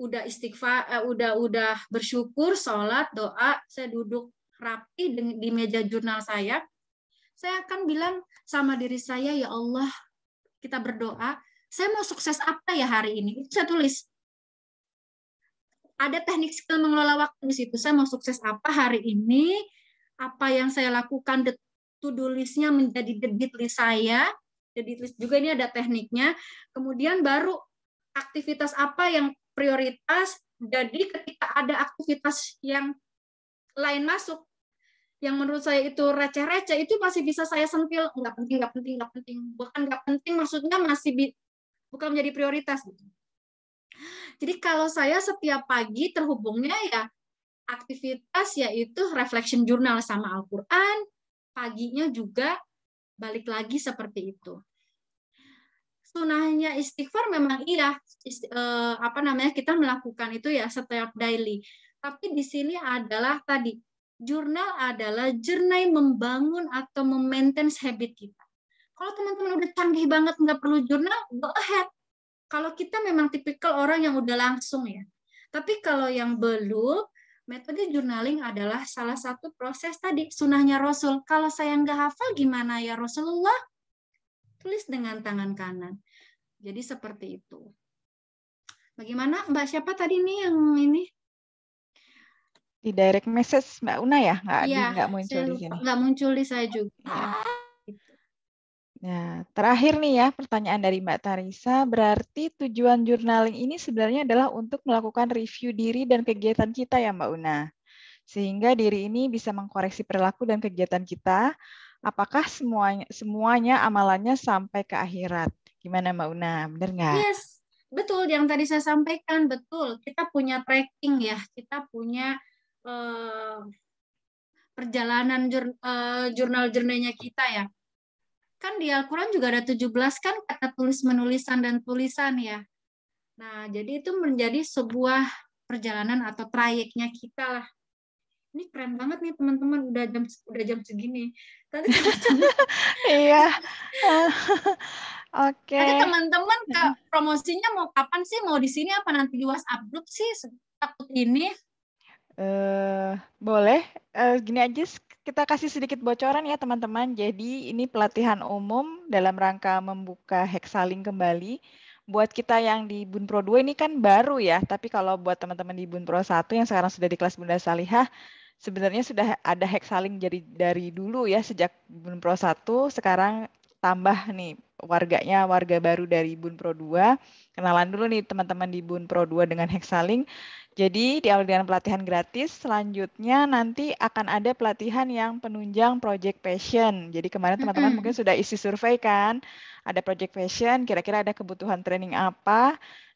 udah istighfar, uh, udah udah bersyukur, sholat, doa, saya duduk rapi di, meja jurnal saya, saya akan bilang sama diri saya, ya Allah, kita berdoa, saya mau sukses apa ya hari ini? saya tulis. Ada teknik skill mengelola waktu di situ. Saya mau sukses apa hari ini? Apa yang saya lakukan to-do listnya menjadi debit list saya. Debit list juga ini ada tekniknya. Kemudian baru aktivitas apa yang prioritas. Jadi ketika ada aktivitas yang lain masuk, yang menurut saya itu receh-receh, itu masih bisa saya sentil, nggak penting, nggak penting, nggak penting. Bahkan nggak penting maksudnya masih bukan menjadi prioritas. Gitu. Jadi kalau saya setiap pagi terhubungnya ya aktivitas yaitu reflection journal sama Al-Quran, paginya juga balik lagi seperti itu sunahnya istighfar memang iya isti, eh, apa namanya kita melakukan itu ya setiap daily. Tapi di sini adalah tadi jurnal adalah jernai membangun atau memaintain habit kita. Kalau teman-teman udah canggih banget nggak perlu jurnal, go ahead. Kalau kita memang tipikal orang yang udah langsung ya. Tapi kalau yang belum, metode journaling adalah salah satu proses tadi sunahnya Rasul. Kalau saya nggak hafal gimana ya Rasulullah? tulis dengan tangan kanan. Jadi seperti itu. Bagaimana Mbak siapa tadi nih yang ini? Di direct message Mbak Una ya, nggak ya, nggak muncul di sini. Nggak muncul di saya juga. Ya. Nah, terakhir nih ya pertanyaan dari Mbak Tarisa, berarti tujuan journaling ini sebenarnya adalah untuk melakukan review diri dan kegiatan kita ya Mbak Una. Sehingga diri ini bisa mengkoreksi perilaku dan kegiatan kita, apakah semuanya semuanya amalannya sampai ke akhirat? Gimana Mbak Una? Benar nggak? Yes, betul yang tadi saya sampaikan betul. Kita punya tracking ya, kita punya eh, perjalanan jur, eh, jurnal jurnalnya kita ya. Kan di Al-Quran juga ada 17 kan kata tulis menulisan dan tulisan ya. Nah, jadi itu menjadi sebuah perjalanan atau trayeknya kita lah ini keren banget nih teman-teman udah jam udah jam segini tadi *laughs* iya Oke. Okay. teman-teman promosinya mau kapan sih? Mau di sini apa nanti di WhatsApp grup sih? Takut ini. Uh, boleh. Uh, gini aja kita kasih sedikit bocoran ya teman-teman. Jadi ini pelatihan umum dalam rangka membuka Hexaling kembali. Buat kita yang di Bun Pro 2 ini kan baru ya, tapi kalau buat teman-teman di Bun Pro 1 yang sekarang sudah di kelas Bunda Salihah, sebenarnya sudah ada hexaling dari dari dulu ya sejak Bun Pro 1 sekarang tambah nih warganya warga baru dari Bun Pro 2. Kenalan dulu nih teman-teman di Bun Pro 2 dengan hexaling. Jadi di awal dengan pelatihan gratis, selanjutnya nanti akan ada pelatihan yang penunjang project passion. Jadi kemarin teman-teman mungkin sudah isi survei kan, ada project passion, kira-kira ada kebutuhan training apa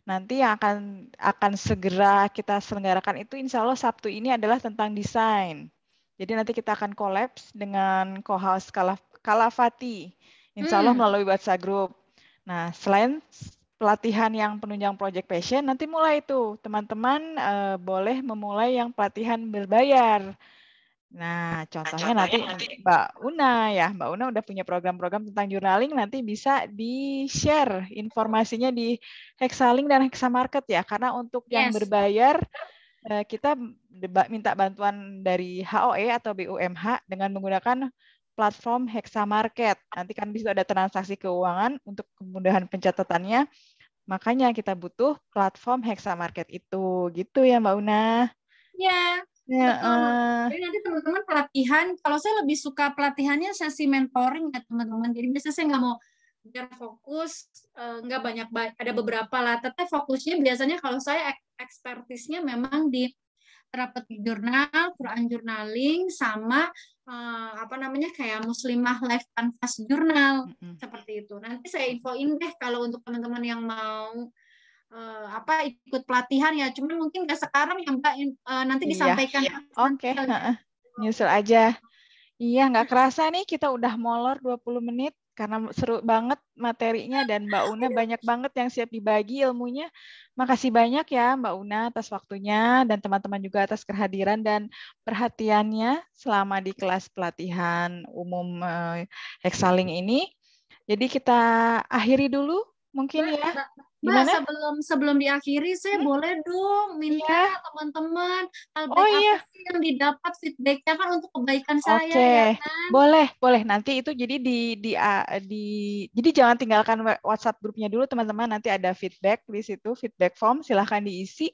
nanti yang akan akan segera kita selenggarakan itu insya Allah Sabtu ini adalah tentang desain. Jadi nanti kita akan kolaps dengan Kohaus Kalaf, Kalafati, insya Allah hmm. melalui WhatsApp Group. Nah, selain pelatihan yang penunjang Project Passion, nanti mulai itu teman-teman uh, boleh memulai yang pelatihan berbayar. Nah, nah contohnya, nanti, nanti Mbak Una ya, Mbak Una udah punya program-program tentang journaling, nanti bisa di-share informasinya di Hexalink dan Hexamarket ya, karena untuk yes. yang berbayar eh, kita minta bantuan dari HOE atau BUMH dengan menggunakan platform Hexa Market. Nanti kan bisa ada transaksi keuangan untuk kemudahan pencatatannya. Makanya kita butuh platform Hexa Market itu. Gitu ya Mbak Una. Ya, Ya, Jadi nanti teman-teman pelatihan, kalau saya lebih suka pelatihannya sesi mentoring ya teman-teman. Jadi biasanya saya nggak mau biar fokus, eh, nggak banyak ada beberapa lah. Tapi fokusnya biasanya kalau saya ekspertisnya memang di terapeutik jurnal, Quran journaling, sama eh, apa namanya kayak Muslimah Life Canvas Journal mm seperti itu. Nanti saya infoin deh kalau untuk teman-teman yang mau uh, apa ikut pelatihan ya cuman mungkin nggak sekarang ya mbak uh, nanti iya. disampaikan iya, oke okay. Ya. nyusul aja iya nggak kerasa nih kita udah molor 20 menit karena seru banget materinya dan Mbak Una *laughs* banyak banget yang siap dibagi ilmunya. Makasih banyak ya Mbak Una atas waktunya dan teman-teman juga atas kehadiran dan perhatiannya selama di kelas pelatihan umum eh, Hexaling ini. Jadi kita akhiri dulu mungkin ya. Mbak, sebelum sebelum diakhiri saya hmm? boleh dong minta iya. teman-teman hal oh, iya. apa yang didapat feedbacknya kan untuk kebaikan okay. saya ya kan? Boleh, boleh nanti itu jadi di di, di jadi jangan tinggalkan WhatsApp grupnya dulu teman-teman nanti ada feedback di situ feedback form silahkan diisi.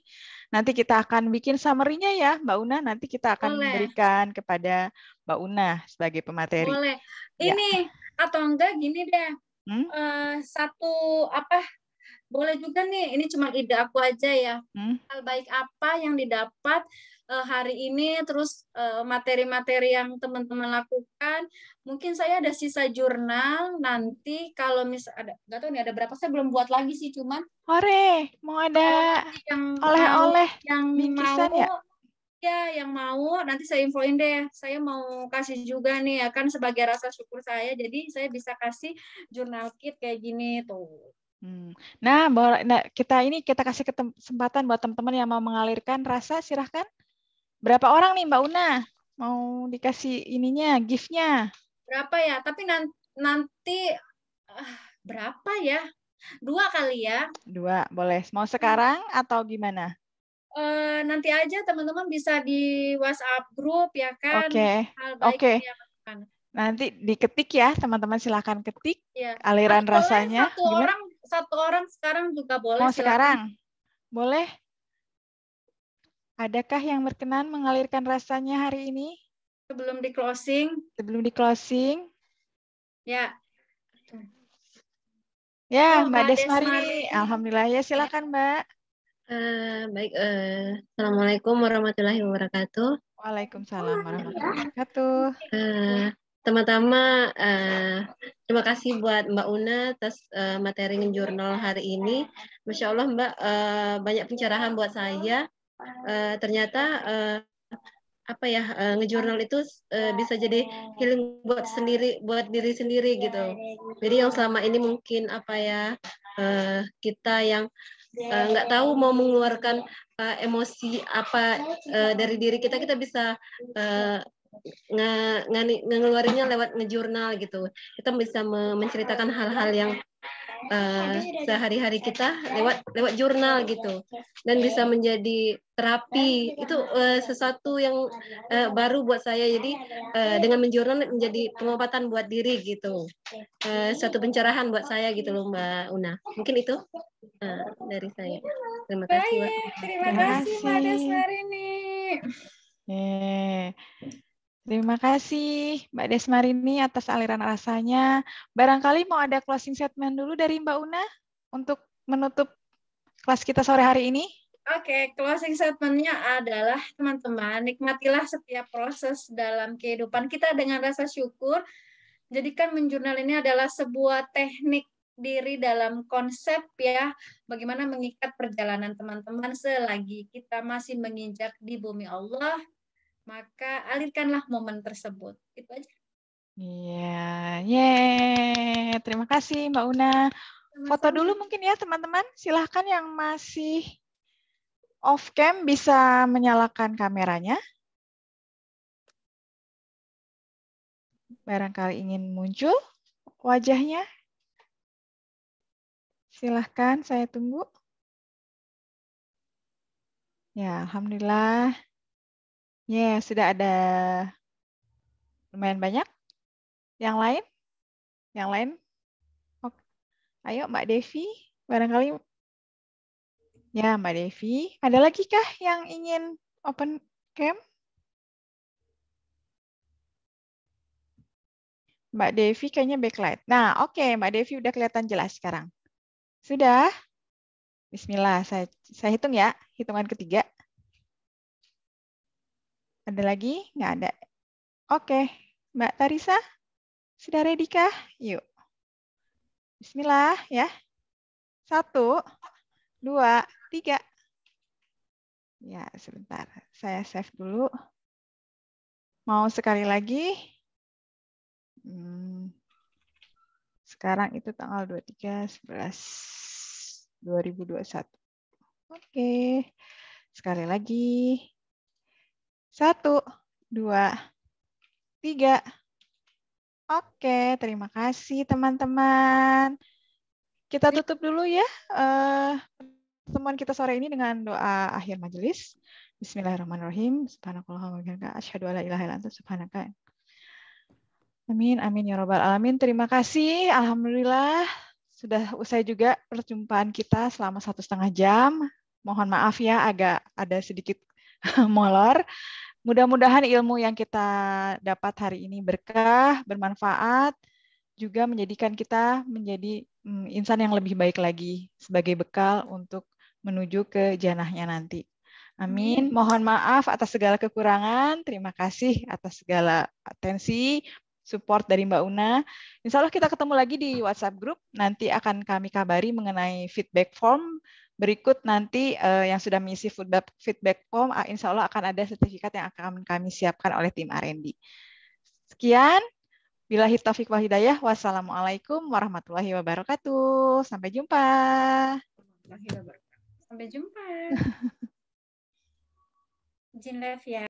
Nanti kita akan bikin summary-nya ya Mbak Una nanti kita akan boleh. memberikan kepada Mbak Una sebagai pemateri. Boleh. Ya. Ini ya. atau enggak gini deh. Hmm? Uh, satu apa boleh juga nih ini cuma ide aku aja ya hmm? hal baik apa yang didapat uh, hari ini terus eh, materi-materi uh, yang teman-teman lakukan mungkin saya ada sisa jurnal nanti kalau mis ada nggak tahu nih ada berapa saya belum buat lagi sih cuman ore mau ada yang oleh-oleh yang bingkisan mau, ya ya yang mau nanti saya infoin deh saya mau kasih juga nih ya kan sebagai rasa syukur saya jadi saya bisa kasih jurnal kit kayak gini tuh Hmm. Nah, boleh nah, kita ini kita kasih kesempatan buat teman-teman yang mau mengalirkan rasa, silahkan. Berapa orang nih Mbak Una mau dikasih ininya, giftnya? Berapa ya? Tapi nanti, nanti uh, berapa ya? Dua kali ya? Dua, boleh. Mau sekarang atau gimana? Uh, nanti aja teman-teman bisa di WhatsApp grup ya kan. Oke. Okay. Oke. Okay. Nanti diketik ya teman-teman silahkan ketik ya. aliran Atau rasanya. Satu gimana? orang satu orang sekarang juga boleh. mau sekarang. Boleh. Adakah yang berkenan mengalirkan rasanya hari ini? Sebelum di closing. Sebelum di closing. Ya. Ya, oh, Mbak, Mbak Desmari. Desmari. Alhamdulillah. Ya, silakan, Mbak. Uh, baik, uh, Assalamualaikum warahmatullahi wabarakatuh. Waalaikumsalam warahmatullahi wabarakatuh. Uh, Pertama-tama uh, terima kasih buat Mbak Una atas uh, materi jurnal hari ini. Masya Allah Mbak uh, banyak pencerahan buat saya. Uh, ternyata uh, apa ya uh, ngejurnal itu uh, bisa jadi healing buat sendiri buat diri sendiri gitu jadi yang selama ini mungkin apa ya uh, kita yang nggak uh, tahu mau mengeluarkan uh, emosi apa uh, dari diri kita kita bisa uh, nge, nge, nge ngeluarinnya lewat ngejurnal gitu. Kita bisa me, menceritakan hal-hal yang uh, sehari-hari kita lewat lewat jurnal gitu dan bisa menjadi terapi itu uh, sesuatu yang uh, baru buat saya jadi uh, dengan menjurnal menjadi pengobatan buat diri gitu uh, suatu pencerahan buat saya gitu loh mbak Una mungkin itu uh, dari saya terima kasih terima kasih mbak Desmarini Eh, Terima kasih Mbak Desmarini atas aliran rasanya. Barangkali mau ada closing statement dulu dari Mbak Una untuk menutup kelas kita sore hari ini. Oke, okay, closing statement-nya adalah teman-teman nikmatilah setiap proses dalam kehidupan kita dengan rasa syukur. Jadikan menjurnal ini adalah sebuah teknik diri dalam konsep ya bagaimana mengikat perjalanan teman-teman selagi kita masih menginjak di bumi Allah maka alirkanlah momen tersebut. Itu aja. Iya, yeah. Terima kasih Mbak Una. Foto dulu mungkin ya teman-teman. Silahkan yang masih off cam bisa menyalakan kameranya. Barangkali ingin muncul wajahnya. Silahkan, saya tunggu. Ya, Alhamdulillah. Ya, sudah ada lumayan banyak. Yang lain? Yang lain? Oke. Ayo Mbak Devi, barangkali. Ya, Mbak Devi. Ada lagi kah yang ingin open cam? Mbak Devi kayaknya backlight. Nah, oke. Okay, Mbak Devi udah kelihatan jelas sekarang. Sudah? Bismillah, saya, saya hitung ya. Hitungan ketiga. Ada lagi? Nggak ada. Oke, Mbak Tarisa, sudah ready kah? Yuk. Bismillah ya. Satu, dua, tiga. Ya, sebentar. Saya save dulu. Mau sekali lagi? Hmm. Sekarang itu tanggal 23 11 2021. Oke. Sekali lagi. Satu, dua, tiga. Oke, terima kasih teman-teman. Kita tutup dulu ya uh, pertemuan kita sore ini dengan doa akhir majelis. Bismillahirrahmanirrahim. Subhanakallahumma subhanaka. Amin amin ya robbal alamin. Terima kasih. Alhamdulillah sudah usai juga perjumpaan kita selama satu setengah jam. Mohon maaf ya agak ada sedikit *laughs* molor. Mudah-mudahan ilmu yang kita dapat hari ini berkah, bermanfaat, juga menjadikan kita menjadi mm, insan yang lebih baik lagi sebagai bekal untuk menuju ke janahnya nanti. Amin. Mohon maaf atas segala kekurangan. Terima kasih atas segala atensi, support dari Mbak Una. Insya Allah kita ketemu lagi di WhatsApp group. Nanti akan kami kabari mengenai feedback form Berikut nanti uh, yang sudah mengisi feedback, feedback form, uh, insya Allah akan ada sertifikat yang akan kami siapkan oleh tim R&D. Sekian, bila hitafiq wa hidayah, wassalamualaikum warahmatullahi wabarakatuh. Sampai jumpa. Sampai jumpa. Izin *laughs* live ya.